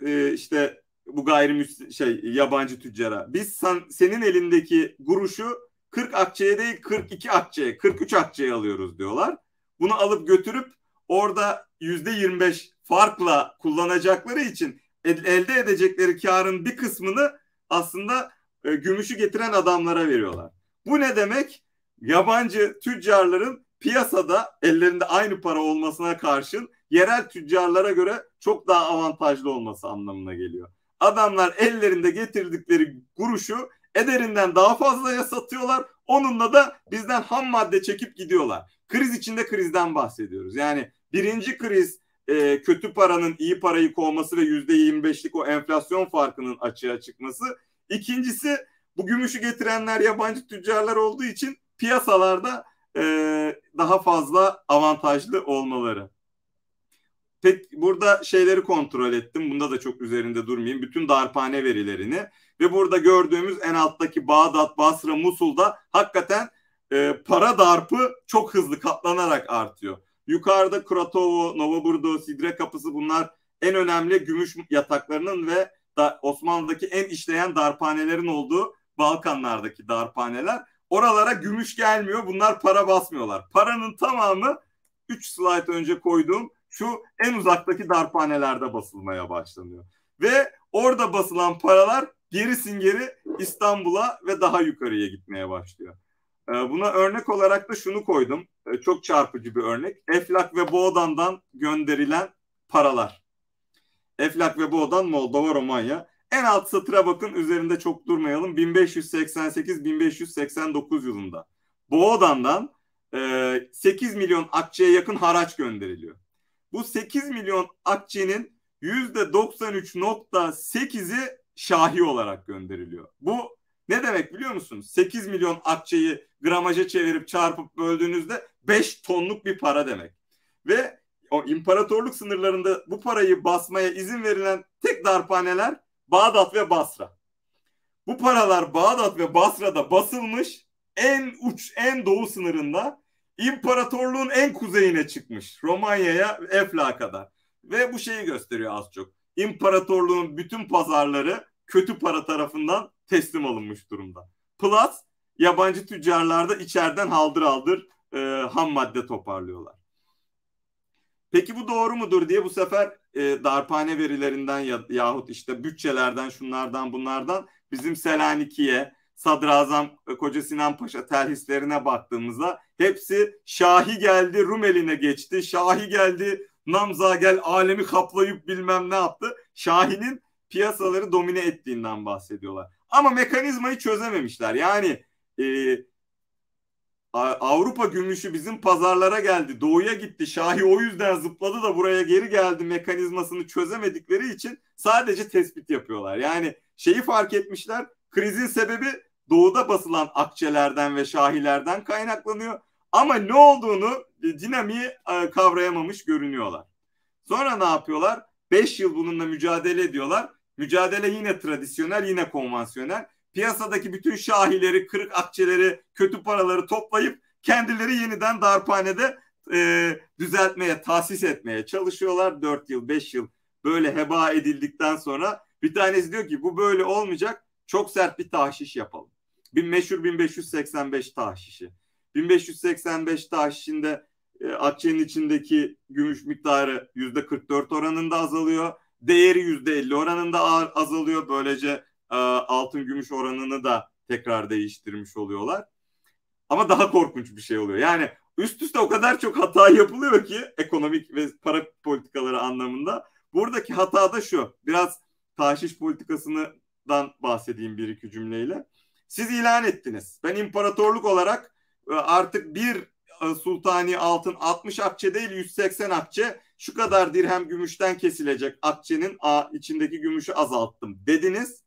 e, işte bu gayrimüslim şey yabancı tüccara biz sen, senin elindeki kuruşu 40 akçeye değil 42 akçeye 43 akçeye alıyoruz diyorlar. Bunu alıp götürüp orada yüzde 25 farkla kullanacakları için elde edecekleri karın bir kısmını aslında e, gümüşü getiren adamlara veriyorlar. Bu ne demek? Yabancı tüccarların piyasada ellerinde aynı para olmasına karşın yerel tüccarlara göre çok daha avantajlı olması anlamına geliyor. Adamlar ellerinde getirdikleri kuruşu ederinden daha fazlaya satıyorlar. Onunla da bizden ham madde çekip gidiyorlar. Kriz içinde krizden bahsediyoruz. Yani birinci kriz e, kötü paranın iyi parayı kovması ve yüzde 25'lik o enflasyon farkının açığa çıkması. İkincisi bu gümüşü getirenler yabancı tüccarlar olduğu için piyasalarda e, daha fazla avantajlı olmaları. Pek burada şeyleri kontrol ettim. Bunda da çok üzerinde durmayayım. Bütün darpane verilerini ve burada gördüğümüz en alttaki Bağdat, Basra, Musul'da hakikaten e, para darpı çok hızlı katlanarak artıyor. Yukarıda Kratovo, Novoburdo, Sidre Kapısı bunlar en önemli gümüş yataklarının ve da Osmanlı'daki en işleyen darpanelerin olduğu Balkanlardaki darpaneler. Oralara gümüş gelmiyor. Bunlar para basmıyorlar. Paranın tamamı 3 slide önce koyduğum şu en uzaktaki darphanelerde basılmaya başlanıyor. Ve orada basılan paralar gerisin geri İstanbul'a ve daha yukarıya gitmeye başlıyor. Ee, buna örnek olarak da şunu koydum. Ee, çok çarpıcı bir örnek. Eflak ve Boğdan'dan gönderilen paralar. Eflak ve Boğdan Moldova, Romanya. En alt satıra bakın üzerinde çok durmayalım. 1588-1589 yılında Boğdan'dan e, 8 milyon akçeye yakın haraç gönderiliyor. Bu 8 milyon akçenin %93.8'i şahi olarak gönderiliyor. Bu ne demek biliyor musunuz? 8 milyon akçeyi gramaja çevirip çarpıp böldüğünüzde 5 tonluk bir para demek. Ve o imparatorluk sınırlarında bu parayı basmaya izin verilen tek darphaneler Bağdat ve Basra. Bu paralar Bağdat ve Basra'da basılmış en uç en doğu sınırında imparatorluğun en kuzeyine çıkmış. Romanya'ya Eflak'a kadar. Ve bu şeyi gösteriyor az çok. İmparatorluğun bütün pazarları kötü para tarafından teslim alınmış durumda. Plus yabancı tüccarlarda içeriden haldır haldır e, ham madde toparlıyorlar. Peki bu doğru mudur diye bu sefer e, darphane verilerinden ya, yahut işte bütçelerden şunlardan bunlardan bizim Selanik'iye, Sadrazam e, Koca Sinan Paşa telhislerine baktığımızda hepsi Şahi geldi Rumeli'ne geçti, Şahi geldi Namza gel alemi kaplayıp bilmem ne yaptı. Şahi'nin piyasaları domine ettiğinden bahsediyorlar. Ama mekanizmayı çözememişler. Yani e, Avrupa gümüşü bizim pazarlara geldi. Doğuya gitti. Şahi o yüzden zıpladı da buraya geri geldi mekanizmasını çözemedikleri için sadece tespit yapıyorlar. Yani şeyi fark etmişler. Krizin sebebi doğuda basılan akçelerden ve şahilerden kaynaklanıyor. Ama ne olduğunu e, dinamiği e, kavrayamamış görünüyorlar. Sonra ne yapıyorlar? 5 yıl bununla mücadele ediyorlar. Mücadele yine tradisyonel, yine konvansiyonel piyasadaki bütün şahileri, kırık akçeleri, kötü paraları toplayıp kendileri yeniden darphanede e, düzeltmeye, tahsis etmeye çalışıyorlar. 4 yıl, 5 yıl böyle heba edildikten sonra bir tanesi diyor ki bu böyle olmayacak. Çok sert bir tahşiş yapalım. Bir meşhur 1585 tahşişi. 1585 tahşişinde e, akçenin içindeki gümüş miktarı yüzde %44 oranında azalıyor. Değeri yüzde %50 oranında azalıyor. Böylece e, altın gümüş oranını da tekrar değiştirmiş oluyorlar. Ama daha korkunç bir şey oluyor. Yani üst üste o kadar çok hata yapılıyor ki ekonomik ve para politikaları anlamında. Buradaki hata da şu. Biraz tahşiş politikasından bahsedeyim bir iki cümleyle. Siz ilan ettiniz. Ben imparatorluk olarak e, artık bir e, sultani altın 60 akçe değil 180 akçe şu kadar dirhem gümüşten kesilecek akçenin içindeki gümüşü azalttım dediniz.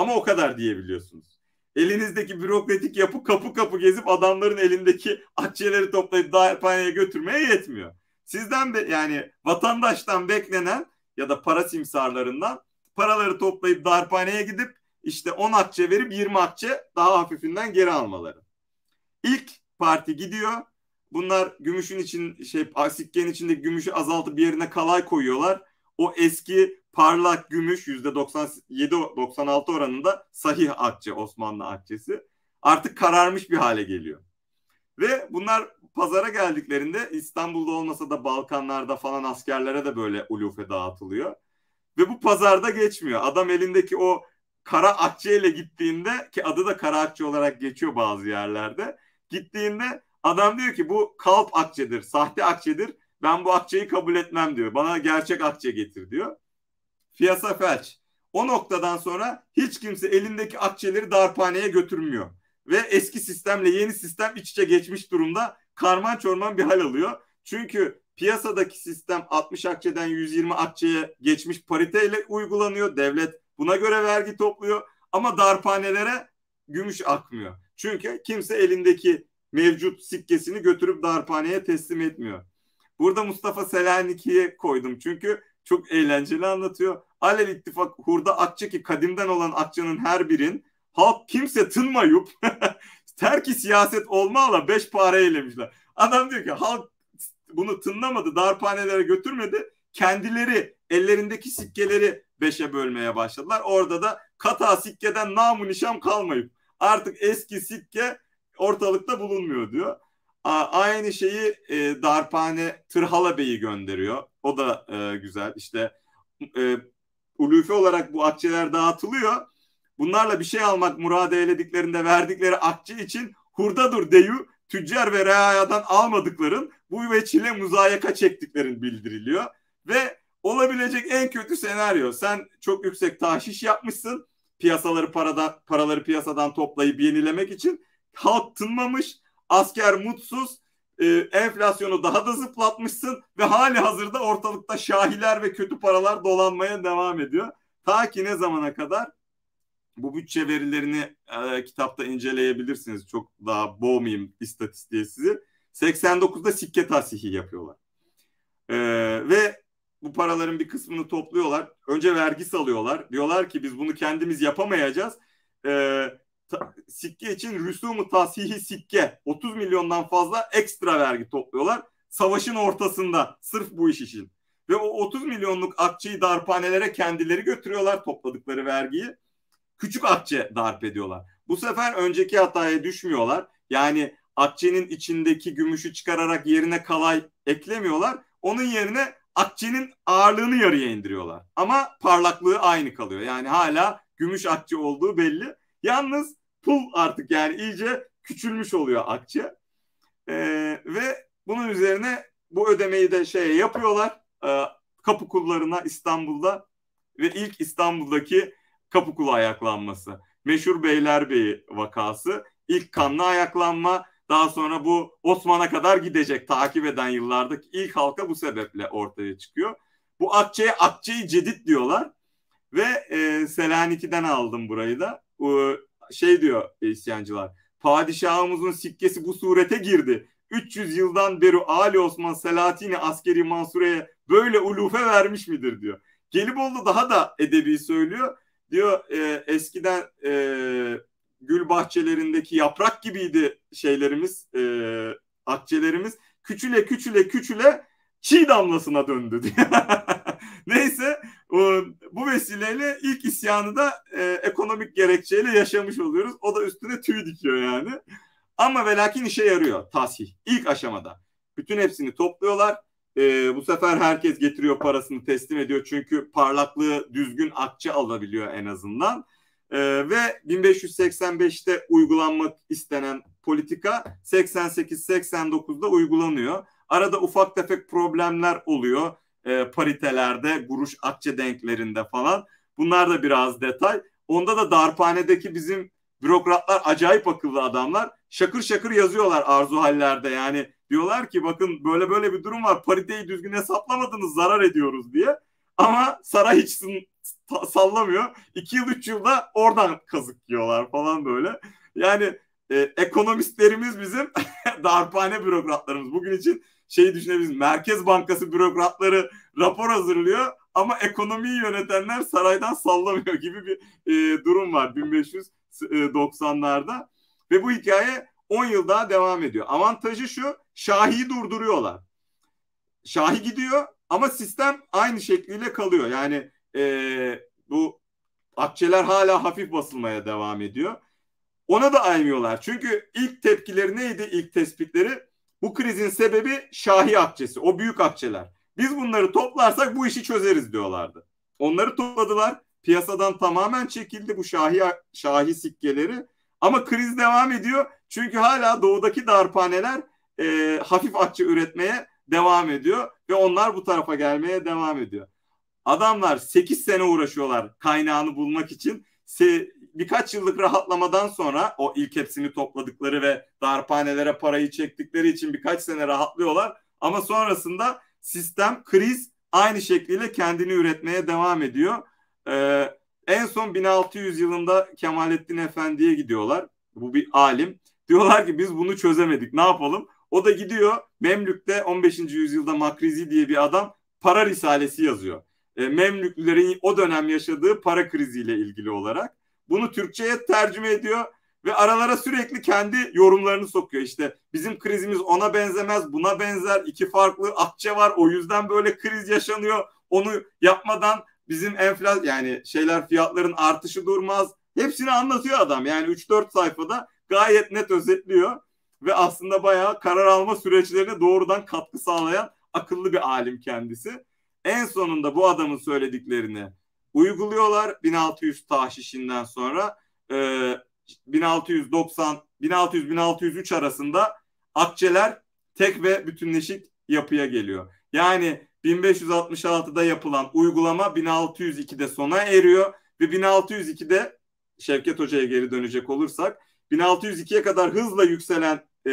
Ama o kadar diyebiliyorsunuz. Elinizdeki bürokratik yapı kapı kapı gezip adamların elindeki akçeleri toplayıp darphaneye götürmeye yetmiyor. Sizden de yani vatandaştan beklenen ya da para simsarlarından paraları toplayıp darphaneye gidip işte 10 akçe verip 20 akçe daha hafifinden geri almaları. İlk parti gidiyor. Bunlar gümüşün için şey sikkenin içinde gümüşü azaltıp bir yerine kalay koyuyorlar. O eski parlak gümüş %97-96 oranında sahih akçe Osmanlı akçesi artık kararmış bir hale geliyor. Ve bunlar pazara geldiklerinde İstanbul'da olmasa da Balkanlarda falan askerlere de böyle ulufe dağıtılıyor. Ve bu pazarda geçmiyor. Adam elindeki o kara akçe ile gittiğinde ki adı da kara akçe olarak geçiyor bazı yerlerde. Gittiğinde adam diyor ki bu kalp akçedir, sahte akçedir. Ben bu akçeyi kabul etmem diyor. Bana gerçek akçe getir diyor. Piyasa felç. O noktadan sonra hiç kimse elindeki akçeleri darphaneye götürmüyor. Ve eski sistemle yeni sistem iç içe geçmiş durumda karman çorman bir hal alıyor. Çünkü piyasadaki sistem 60 akçeden 120 akçeye geçmiş pariteyle uygulanıyor. Devlet buna göre vergi topluyor ama darphanelere gümüş akmıyor. Çünkü kimse elindeki mevcut sikkesini götürüp darphaneye teslim etmiyor. Burada Mustafa Selanik'i koydum çünkü çok eğlenceli anlatıyor. Alev ittifak hurda akçe ki kadimden olan akçenin her birin halk kimse tınmayıp terki siyaset olmağla beş para eylemişler. Adam diyor ki halk bunu tınlamadı, darphanelere götürmedi. Kendileri ellerindeki sikkeleri beşe bölmeye başladılar. Orada da kata sikkeden namu nişan kalmayıp artık eski sikke ortalıkta bulunmuyor diyor aynı şeyi e, darpane Tırhala Bey'i gönderiyor. O da e, güzel. İşte e, ulufi olarak bu akçeler dağıtılıyor. Bunlarla bir şey almak murad eylediklerinde verdikleri akçe için hurdadır deyu tüccar ve reayadan almadıkların bu ve çile muzayaka çektiklerin bildiriliyor. Ve olabilecek en kötü senaryo. Sen çok yüksek tahşiş yapmışsın. Piyasaları parada paraları piyasadan toplayıp yenilemek için. Halk tınmamış Asker mutsuz, e, enflasyonu daha da zıplatmışsın ve hali hazırda ortalıkta şahiler ve kötü paralar dolanmaya devam ediyor. Ta ki ne zamana kadar? Bu bütçe verilerini e, kitapta inceleyebilirsiniz. Çok daha boğmayayım istatistiğe sizi. 89'da sikke tahsihi yapıyorlar. E, ve bu paraların bir kısmını topluyorlar. Önce vergi salıyorlar. Diyorlar ki biz bunu kendimiz yapamayacağız. E, sikke için rüsumu tasihi sikke 30 milyondan fazla ekstra vergi topluyorlar. Savaşın ortasında sırf bu iş için. Ve o 30 milyonluk akçeyi darphanelere kendileri götürüyorlar topladıkları vergiyi. Küçük akçe darp ediyorlar. Bu sefer önceki hataya düşmüyorlar. Yani akçenin içindeki gümüşü çıkararak yerine kalay eklemiyorlar. Onun yerine akçenin ağırlığını yarıya indiriyorlar. Ama parlaklığı aynı kalıyor. Yani hala gümüş akçe olduğu belli. Yalnız pul artık yani iyice küçülmüş oluyor akçe. E, ve bunun üzerine bu ödemeyi de şey yapıyorlar. E, kapı kullarına İstanbul'da ve ilk İstanbul'daki kapı kulu ayaklanması. Meşhur Beylerbeyi vakası. ilk kanlı ayaklanma. Daha sonra bu Osman'a kadar gidecek takip eden yıllardaki ilk halka bu sebeple ortaya çıkıyor. Bu akçeye akçeyi Cedit diyorlar. Ve e, Selanik'ten aldım burayı da. E, şey diyor isyancılar. Padişahımızın sikkesi bu surete girdi. 300 yıldan beri Ali Osman Selahattin'i askeri Mansure'ye böyle ulufe vermiş midir diyor. Gelibolu daha da edebi söylüyor. Diyor e, eskiden e, gül bahçelerindeki yaprak gibiydi şeylerimiz, e, akçelerimiz. Küçüle küçüle küçüle çiğ damlasına döndü diyor. Neyse ee, bu vesileyle ilk isyanı da e, ekonomik gerekçeyle yaşamış oluyoruz. O da üstüne tüy dikiyor yani. Ama ve lakin işe yarıyor tahsih ilk aşamada. Bütün hepsini topluyorlar. E, bu sefer herkes getiriyor parasını teslim ediyor. Çünkü parlaklığı düzgün akçe alabiliyor en azından. E, ve 1585'te uygulanmak istenen politika 88-89'da uygulanıyor. Arada ufak tefek problemler oluyor e, paritelerde, guruş akçe denklerinde falan. Bunlar da biraz detay. Onda da darphanedeki bizim bürokratlar acayip akıllı adamlar. Şakır şakır yazıyorlar arzu hallerde yani. Diyorlar ki bakın böyle böyle bir durum var. Pariteyi düzgün hesaplamadınız zarar ediyoruz diye. Ama saray hiç sallamıyor. 2 yıl 3 yılda oradan kazık yiyorlar falan böyle. Yani e, ekonomistlerimiz bizim darphane bürokratlarımız. Bugün için şey düşünebiliriz. Merkez Bankası bürokratları rapor hazırlıyor ama ekonomiyi yönetenler saraydan sallamıyor gibi bir e, durum var 1590'larda. E, Ve bu hikaye 10 yıl daha devam ediyor. Avantajı şu Şahi'yi durduruyorlar. Şahi gidiyor ama sistem aynı şekliyle kalıyor. Yani e, bu akçeler hala hafif basılmaya devam ediyor. Ona da aymıyorlar. Çünkü ilk tepkileri neydi ilk tespitleri? Bu krizin sebebi Şahi akçesi, o büyük akçeler. Biz bunları toplarsak bu işi çözeriz diyorlardı. Onları topladılar. Piyasadan tamamen çekildi bu Şahi Şahi sikkeleri. Ama kriz devam ediyor. Çünkü hala doğudaki darphaneler e, hafif akçe üretmeye devam ediyor ve onlar bu tarafa gelmeye devam ediyor. Adamlar 8 sene uğraşıyorlar kaynağını bulmak için. Se birkaç yıllık rahatlamadan sonra o ilk hepsini topladıkları ve darphanelere parayı çektikleri için birkaç sene rahatlıyorlar. Ama sonrasında sistem kriz aynı şekliyle kendini üretmeye devam ediyor. Ee, en son 1600 yılında Kemalettin Efendi'ye gidiyorlar. Bu bir alim. Diyorlar ki biz bunu çözemedik ne yapalım? O da gidiyor Memlük'te 15. yüzyılda Makrizi diye bir adam para risalesi yazıyor. E, Memlüklülerin o dönem yaşadığı para kriziyle ilgili olarak bunu Türkçe'ye tercüme ediyor ve aralara sürekli kendi yorumlarını sokuyor İşte Bizim krizimiz ona benzemez, buna benzer. iki farklı akçe var. O yüzden böyle kriz yaşanıyor. Onu yapmadan bizim enflasyon yani şeyler fiyatların artışı durmaz. Hepsini anlatıyor adam. Yani 3-4 sayfada gayet net özetliyor ve aslında bayağı karar alma süreçlerine doğrudan katkı sağlayan akıllı bir alim kendisi. En sonunda bu adamın söylediklerini uyguluyorlar 1600 tahşişinden sonra e, 1690 1600-1603 arasında akçeler tek ve bütünleşik yapıya geliyor. Yani 1566'da yapılan uygulama 1602'de sona eriyor ve 1602'de Şevket Hoca'ya geri dönecek olursak 1602'ye kadar hızla yükselen e,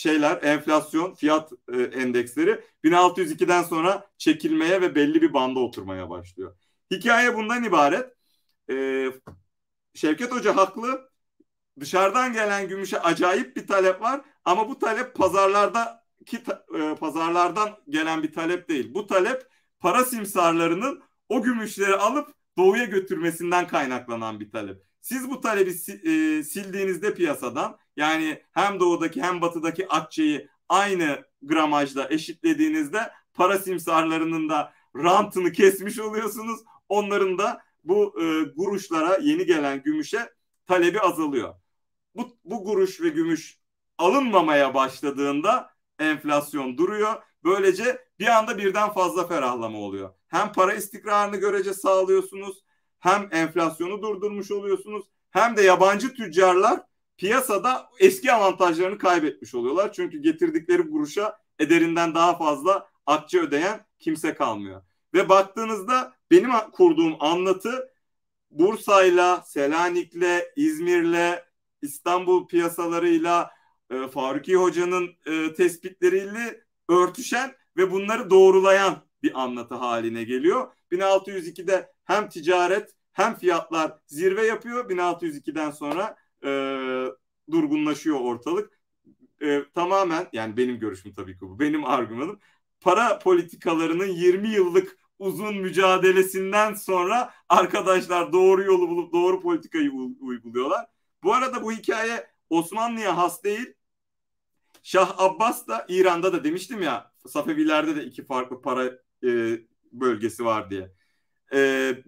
şeyler enflasyon fiyat e, endeksleri 1602'den sonra çekilmeye ve belli bir banda oturmaya başlıyor. Hikaye bundan ibaret. E, Şevket Hoca haklı. Dışarıdan gelen gümüşe acayip bir talep var ama bu talep pazarlarda ki e, pazarlardan gelen bir talep değil. Bu talep para simsarlarının o gümüşleri alıp doğuya götürmesinden kaynaklanan bir talep. Siz bu talebi e, sildiğinizde piyasadan yani hem doğudaki hem batıdaki akçeyi aynı gramajda eşitlediğinizde para simsarlarının da rantını kesmiş oluyorsunuz. Onların da bu e, guruşlara yeni gelen gümüşe talebi azalıyor. Bu, bu guruş ve gümüş alınmamaya başladığında enflasyon duruyor. Böylece bir anda birden fazla ferahlama oluyor. Hem para istikrarını görece sağlıyorsunuz, hem enflasyonu durdurmuş oluyorsunuz, hem de yabancı tüccarlar piyasada eski avantajlarını kaybetmiş oluyorlar. Çünkü getirdikleri vuruşa ederinden daha fazla akçe ödeyen kimse kalmıyor. Ve baktığınızda benim kurduğum anlatı Bursa'yla, Selanik'le, İzmir'le, İstanbul piyasalarıyla, e, Faruki Hoca'nın e, tespitleriyle örtüşen ve bunları doğrulayan bir anlatı haline geliyor. 1602'de hem ticaret hem fiyatlar zirve yapıyor. 1602'den sonra e, durgunlaşıyor ortalık. E, tamamen yani benim görüşüm tabii ki bu. Benim argümanım para politikalarının 20 yıllık uzun mücadelesinden sonra arkadaşlar doğru yolu bulup doğru politikayı uyguluyorlar. Bu arada bu hikaye Osmanlı'ya has değil. Şah Abbas da İran'da da demiştim ya Safevilerde de iki farklı para e, bölgesi var diye e,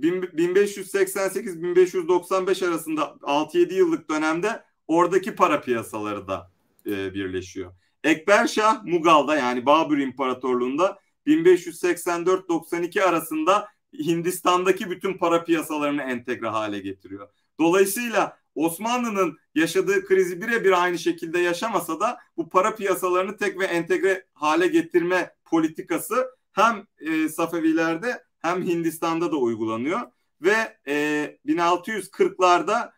ee, 1588-1595 arasında 6-7 yıllık dönemde oradaki para piyasaları da e, birleşiyor. Ekber Şah Mughal'da yani Babür İmparatorluğu'nda 1584-92 arasında Hindistan'daki bütün para piyasalarını entegre hale getiriyor. Dolayısıyla Osmanlı'nın yaşadığı krizi birebir aynı şekilde yaşamasa da bu para piyasalarını tek ve entegre hale getirme politikası hem e, Safevilerde hem Hindistan'da da uygulanıyor ve e, 1640'larda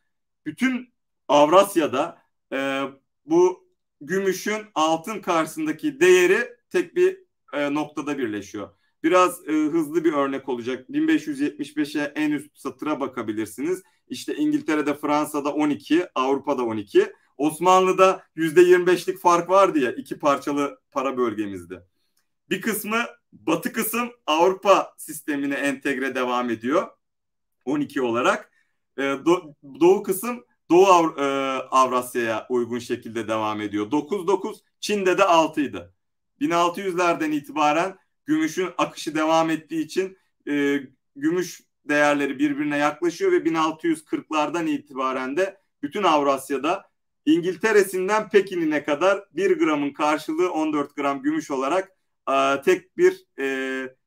bütün Avrasya'da e, bu gümüşün altın karşısındaki değeri tek bir e, noktada birleşiyor. Biraz e, hızlı bir örnek olacak. 1575'e en üst satıra bakabilirsiniz. İşte İngiltere'de, Fransa'da 12, Avrupa'da 12. Osmanlı'da %25'lik fark var diye iki parçalı para bölgemizde. Bir kısmı Batı kısım Avrupa sistemine entegre devam ediyor. 12 olarak. E, do, doğu kısım Doğu Av, e, Avrasya'ya uygun şekilde devam ediyor. 9-9 Çin'de de 6'ydı. 1600'lerden itibaren gümüşün akışı devam ettiği için e, gümüş değerleri birbirine yaklaşıyor ve 1640'lardan itibaren de bütün Avrasya'da İngiltere'sinden Pekin'ine kadar 1 gramın karşılığı 14 gram gümüş olarak tek bir e,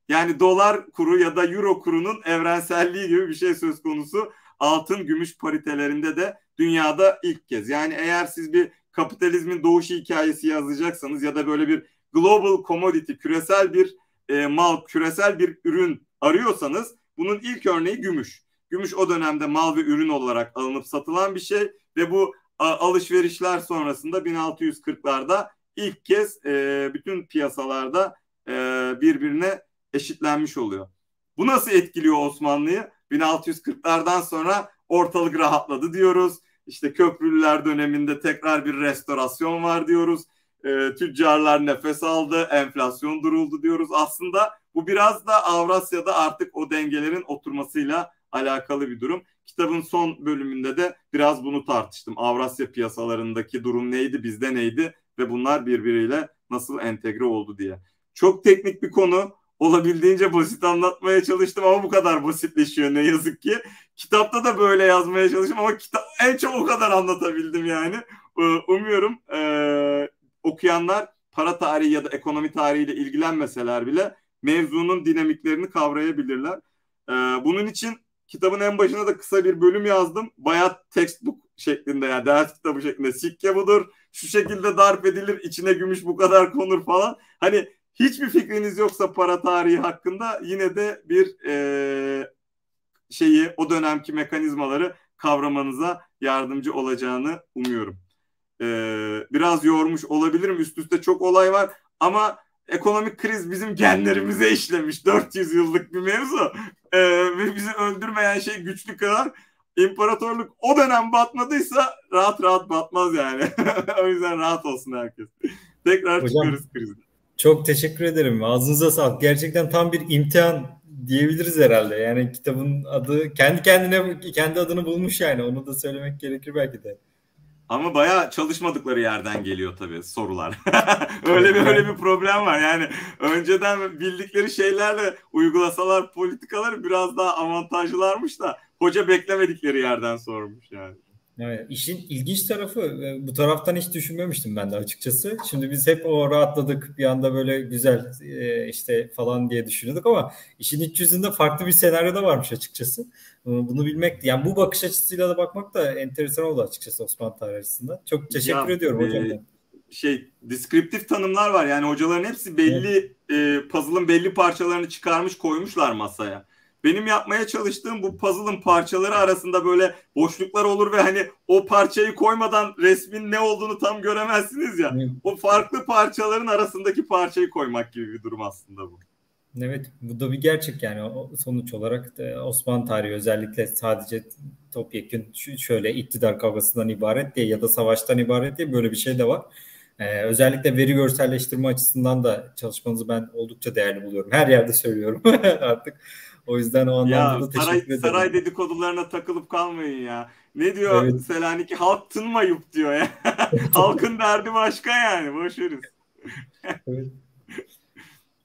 yani dolar kuru ya da euro kurunun evrenselliği gibi bir şey söz konusu. Altın gümüş paritelerinde de dünyada ilk kez. Yani eğer siz bir kapitalizmin doğuş hikayesi yazacaksanız ya da böyle bir global commodity küresel bir e, mal, küresel bir ürün arıyorsanız bunun ilk örneği gümüş. Gümüş o dönemde mal ve ürün olarak alınıp satılan bir şey ve bu a, alışverişler sonrasında 1640'larda ilk kez e, bütün piyasalarda e, birbirine eşitlenmiş oluyor. Bu nasıl etkiliyor Osmanlı'yı? 1640'lardan sonra ortalık rahatladı diyoruz. İşte Köprülüler döneminde tekrar bir restorasyon var diyoruz. E, tüccarlar nefes aldı, enflasyon duruldu diyoruz. Aslında bu biraz da Avrasya'da artık o dengelerin oturmasıyla alakalı bir durum. Kitabın son bölümünde de biraz bunu tartıştım. Avrasya piyasalarındaki durum neydi, bizde neydi ve bunlar birbiriyle nasıl entegre oldu diye. Çok teknik bir konu. Olabildiğince basit anlatmaya çalıştım ama bu kadar basitleşiyor ne yazık ki. Kitapta da böyle yazmaya çalıştım ama kitap en çok o kadar anlatabildim yani. Ee, umuyorum e, okuyanlar para tarihi ya da ekonomi tarihiyle ilgilenmeseler bile mevzunun dinamiklerini kavrayabilirler. E, bunun için kitabın en başına da kısa bir bölüm yazdım. bayat textbook şeklinde yani ders kitabı şeklinde sikke budur şu şekilde darp edilir içine gümüş bu kadar konur falan. Hani hiçbir fikriniz yoksa para tarihi hakkında yine de bir e, şeyi o dönemki mekanizmaları kavramanıza yardımcı olacağını umuyorum. E, biraz yormuş olabilirim üst üste çok olay var ama ekonomik kriz bizim genlerimize işlemiş 400 yıllık bir mevzu e, ve bizi öldürmeyen şey güçlü kadar imparatorluk o dönem batmadıysa rahat rahat batmaz yani. o yüzden rahat olsun herkes. Tekrar Hocam, çıkıyoruz krizden. Çok teşekkür ederim. Ağzınıza sağlık. Gerçekten tam bir imtihan diyebiliriz herhalde. Yani kitabın adı kendi kendine kendi adını bulmuş yani. Onu da söylemek gerekir belki de. Ama bayağı çalışmadıkları yerden geliyor tabii sorular. öyle bir öyle bir problem var. Yani önceden bildikleri şeylerle uygulasalar politikaları biraz daha avantajlılarmış da Hoca beklemedikleri yerden sormuş yani. Evet, işin ilginç tarafı e, bu taraftan hiç düşünmemiştim ben de açıkçası. Şimdi biz hep o rahatladık bir anda böyle güzel e, işte falan diye düşünüyorduk ama işin iç yüzünde farklı bir senaryo da varmış açıkçası. Bunu bilmek yani bu bakış açısıyla da bakmak da enteresan oldu açıkçası Osmanlı tarihi Çok teşekkür ya, ediyorum e, hocam. E, şey deskriptif tanımlar var yani hocaların hepsi belli evet. e, puzzle'ın belli parçalarını çıkarmış koymuşlar masaya benim yapmaya çalıştığım bu puzzle'ın parçaları arasında böyle boşluklar olur ve hani o parçayı koymadan resmin ne olduğunu tam göremezsiniz ya. Evet. O farklı parçaların arasındaki parçayı koymak gibi bir durum aslında bu. Evet bu da bir gerçek yani sonuç olarak Osmanlı tarihi özellikle sadece topyekün şöyle iktidar kavgasından ibaret diye ya da savaştan ibaret diye böyle bir şey de var. Ee, özellikle veri görselleştirme açısından da çalışmanızı ben oldukça değerli buluyorum. Her yerde söylüyorum artık. O yüzden o anlamda ya, da teşekkür saray, ederim. Saray dedikodularına takılıp kalmayın ya. Ne diyor evet. Selanik'i? Halk tınmayıp diyor ya. Halkın derdi başka yani. Boşuruz. evet.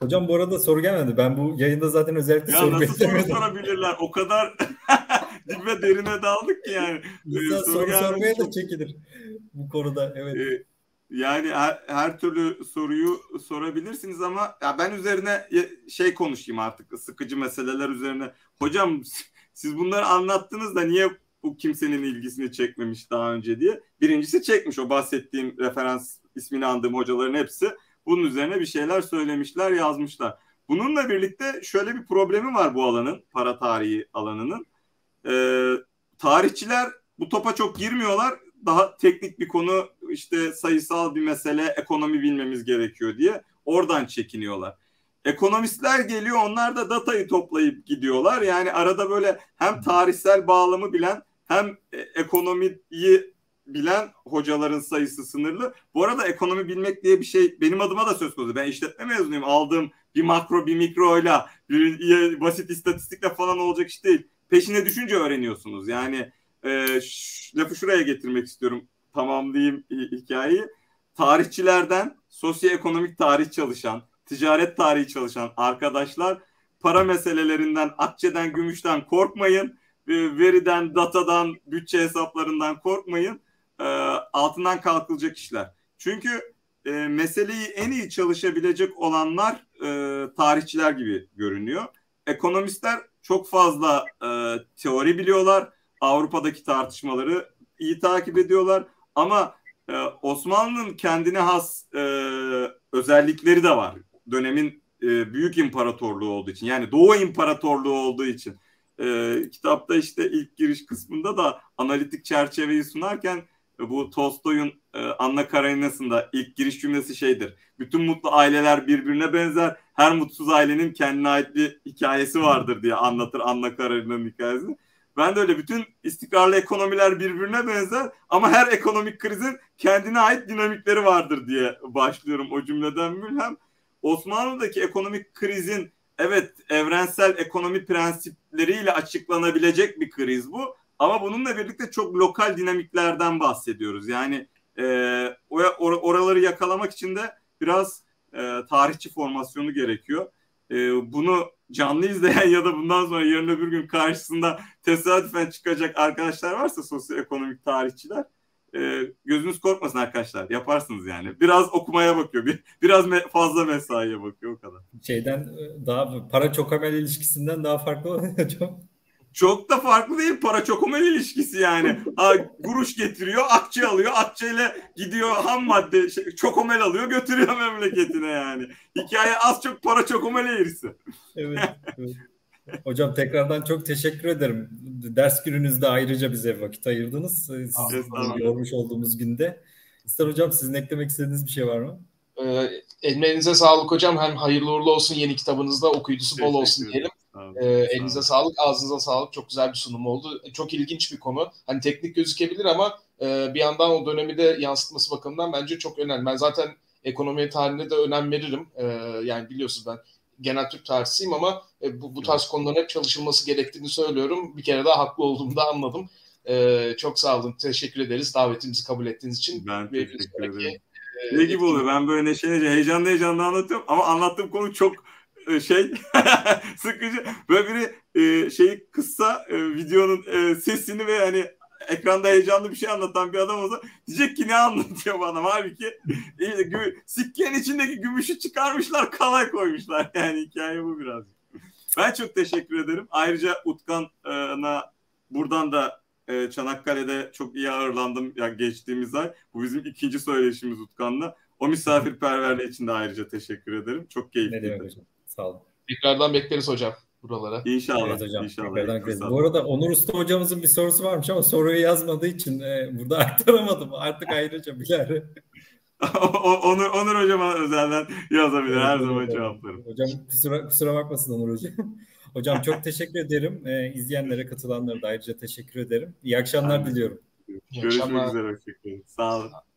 Hocam bu arada soru gelmedi. Ben bu yayında zaten özellikle ya soru beklemedim. Nasıl soru sorabilirler? O kadar dibe derine daldık ki yani. İnsan ee, soru, soru sormaya da çekilir bu konuda. Evet. Ee, yani her, her türlü soruyu sorabilirsiniz ama ya ben üzerine şey konuşayım artık sıkıcı meseleler üzerine. Hocam siz bunları anlattınız da niye bu kimsenin ilgisini çekmemiş daha önce diye. Birincisi çekmiş o bahsettiğim referans ismini andığım hocaların hepsi. Bunun üzerine bir şeyler söylemişler, yazmışlar. Bununla birlikte şöyle bir problemi var bu alanın, para tarihi alanının. Ee, tarihçiler bu topa çok girmiyorlar daha teknik bir konu işte sayısal bir mesele ekonomi bilmemiz gerekiyor diye oradan çekiniyorlar. Ekonomistler geliyor onlar da datayı toplayıp gidiyorlar. Yani arada böyle hem tarihsel bağlamı bilen hem e, ekonomiyi bilen hocaların sayısı sınırlı. Bu arada ekonomi bilmek diye bir şey benim adıma da söz konusu. Ben işletme mezunuyum. Aldığım bir makro bir mikro bir basit istatistikle falan olacak iş değil. Peşine düşünce öğreniyorsunuz. Yani e, lafı şuraya getirmek istiyorum. Tamamlayayım hikayeyi. Tarihçilerden sosyoekonomik tarih çalışan, ticaret tarihi çalışan arkadaşlar para meselelerinden, akçeden, gümüşten korkmayın. E, veriden, datadan, bütçe hesaplarından korkmayın. E, altından kalkılacak işler. Çünkü e, meseleyi en iyi çalışabilecek olanlar e, tarihçiler gibi görünüyor. Ekonomistler çok fazla e, teori biliyorlar Avrupa'daki tartışmaları iyi takip ediyorlar. Ama e, Osmanlı'nın kendine has e, özellikleri de var. Dönemin e, büyük imparatorluğu olduğu için yani Doğu imparatorluğu olduğu için e, kitapta işte ilk giriş kısmında da analitik çerçeveyi sunarken e, bu Tolstoy'un e, Anna Karenina'sında ilk giriş cümlesi şeydir. Bütün mutlu aileler birbirine benzer. Her mutsuz ailenin kendine ait bir hikayesi vardır diye anlatır Anna Karenina'nın hikayesini. Ben de öyle bütün istikrarlı ekonomiler birbirine benzer ama her ekonomik krizin kendine ait dinamikleri vardır diye başlıyorum o cümleden mülhem. Osmanlı'daki ekonomik krizin evet evrensel ekonomi prensipleriyle açıklanabilecek bir kriz bu ama bununla birlikte çok lokal dinamiklerden bahsediyoruz. Yani e, or oraları yakalamak için de biraz e, tarihçi formasyonu gerekiyor. E, bunu canlı izleyen ya da bundan sonra yarın öbür gün karşısında tesadüfen çıkacak arkadaşlar varsa sosyoekonomik tarihçiler e, gözünüz korkmasın arkadaşlar yaparsınız yani. Biraz okumaya bakıyor. Bir, biraz me- fazla mesaiye bakıyor o kadar. Şeyden e, daha para çok amel ilişkisinden daha farklı hocam. Çok da farklı değil para çokumel ilişkisi yani. Ha, guruş getiriyor, akçe alıyor, akçeyle gidiyor ham madde, şey, çokomel alıyor götürüyor memleketine yani. Hikaye az çok para çokomel ilişkisi. Evet, evet. Hocam tekrardan çok teşekkür ederim. Ders gününüzde ayrıca bize vakit ayırdınız. yormuş olduğumuz günde. İster hocam sizin eklemek istediğiniz bir şey var mı? Ee, elinize sağlık hocam. Hem hayırlı uğurlu olsun yeni kitabınızda. Okuyucusu bol olsun diyelim. Evet, elinize evet. sağlık, ağzınıza sağlık. Çok güzel bir sunum oldu. Çok ilginç bir konu. Hani teknik gözükebilir ama e, bir yandan o dönemi de yansıtması bakımından bence çok önemli. Ben zaten ekonomi tarihine de önem veririm. E, yani biliyorsunuz ben genel Türk tarihçisiyim ama e, bu, bu tarz konuların hep çalışılması gerektiğini söylüyorum. Bir kere daha haklı olduğumu da anladım. çok sağ olun. Teşekkür ederiz davetimizi kabul ettiğiniz için. Ben teşekkür ederim. Ne gibi oluyor? Ben böyle şeyleri heyecanlı heyecanlı anlatıyorum ama anlattığım konu çok e, şey sıkıcı böyle biri e, şeyi kıssa e, videonun e, sesini ve hani ekranda heyecanlı bir şey anlatan bir adam olsa diyecek ki ne anlatıyor bana halbuki işte, gü- sikkenin içindeki gümüşü çıkarmışlar kalay koymuşlar yani hikaye bu biraz. Ben çok teşekkür ederim. Ayrıca Utkan'a buradan da e, Çanakkale'de çok iyi ağırlandım ya geçtiğimiz ay. Bu bizim ikinci söyleşimiz Utkan'la. O misafirperverliği için de ayrıca teşekkür ederim. Çok keyifliydi. Ne demek Sağ olun. Tekrardan bekleriz hocam buralara. İnşallah. Evet hocam. İnşallah. Bu arada Onur Usta hocamızın bir sorusu varmış ama soruyu yazmadığı için e, burada aktaramadım. Artık ayrıca bilir. Onur, Onur hocama özelden yazabilir. Her zaman hocam. cevaplarım. Hocam kusura, kusura bakmasın Onur hocam. Hocam çok teşekkür ederim. E, izleyenlere, katılanlara da ayrıca teşekkür ederim. İyi akşamlar Aynen. diliyorum. İyi Görüşmek akşamlar. üzere. Sağ olun.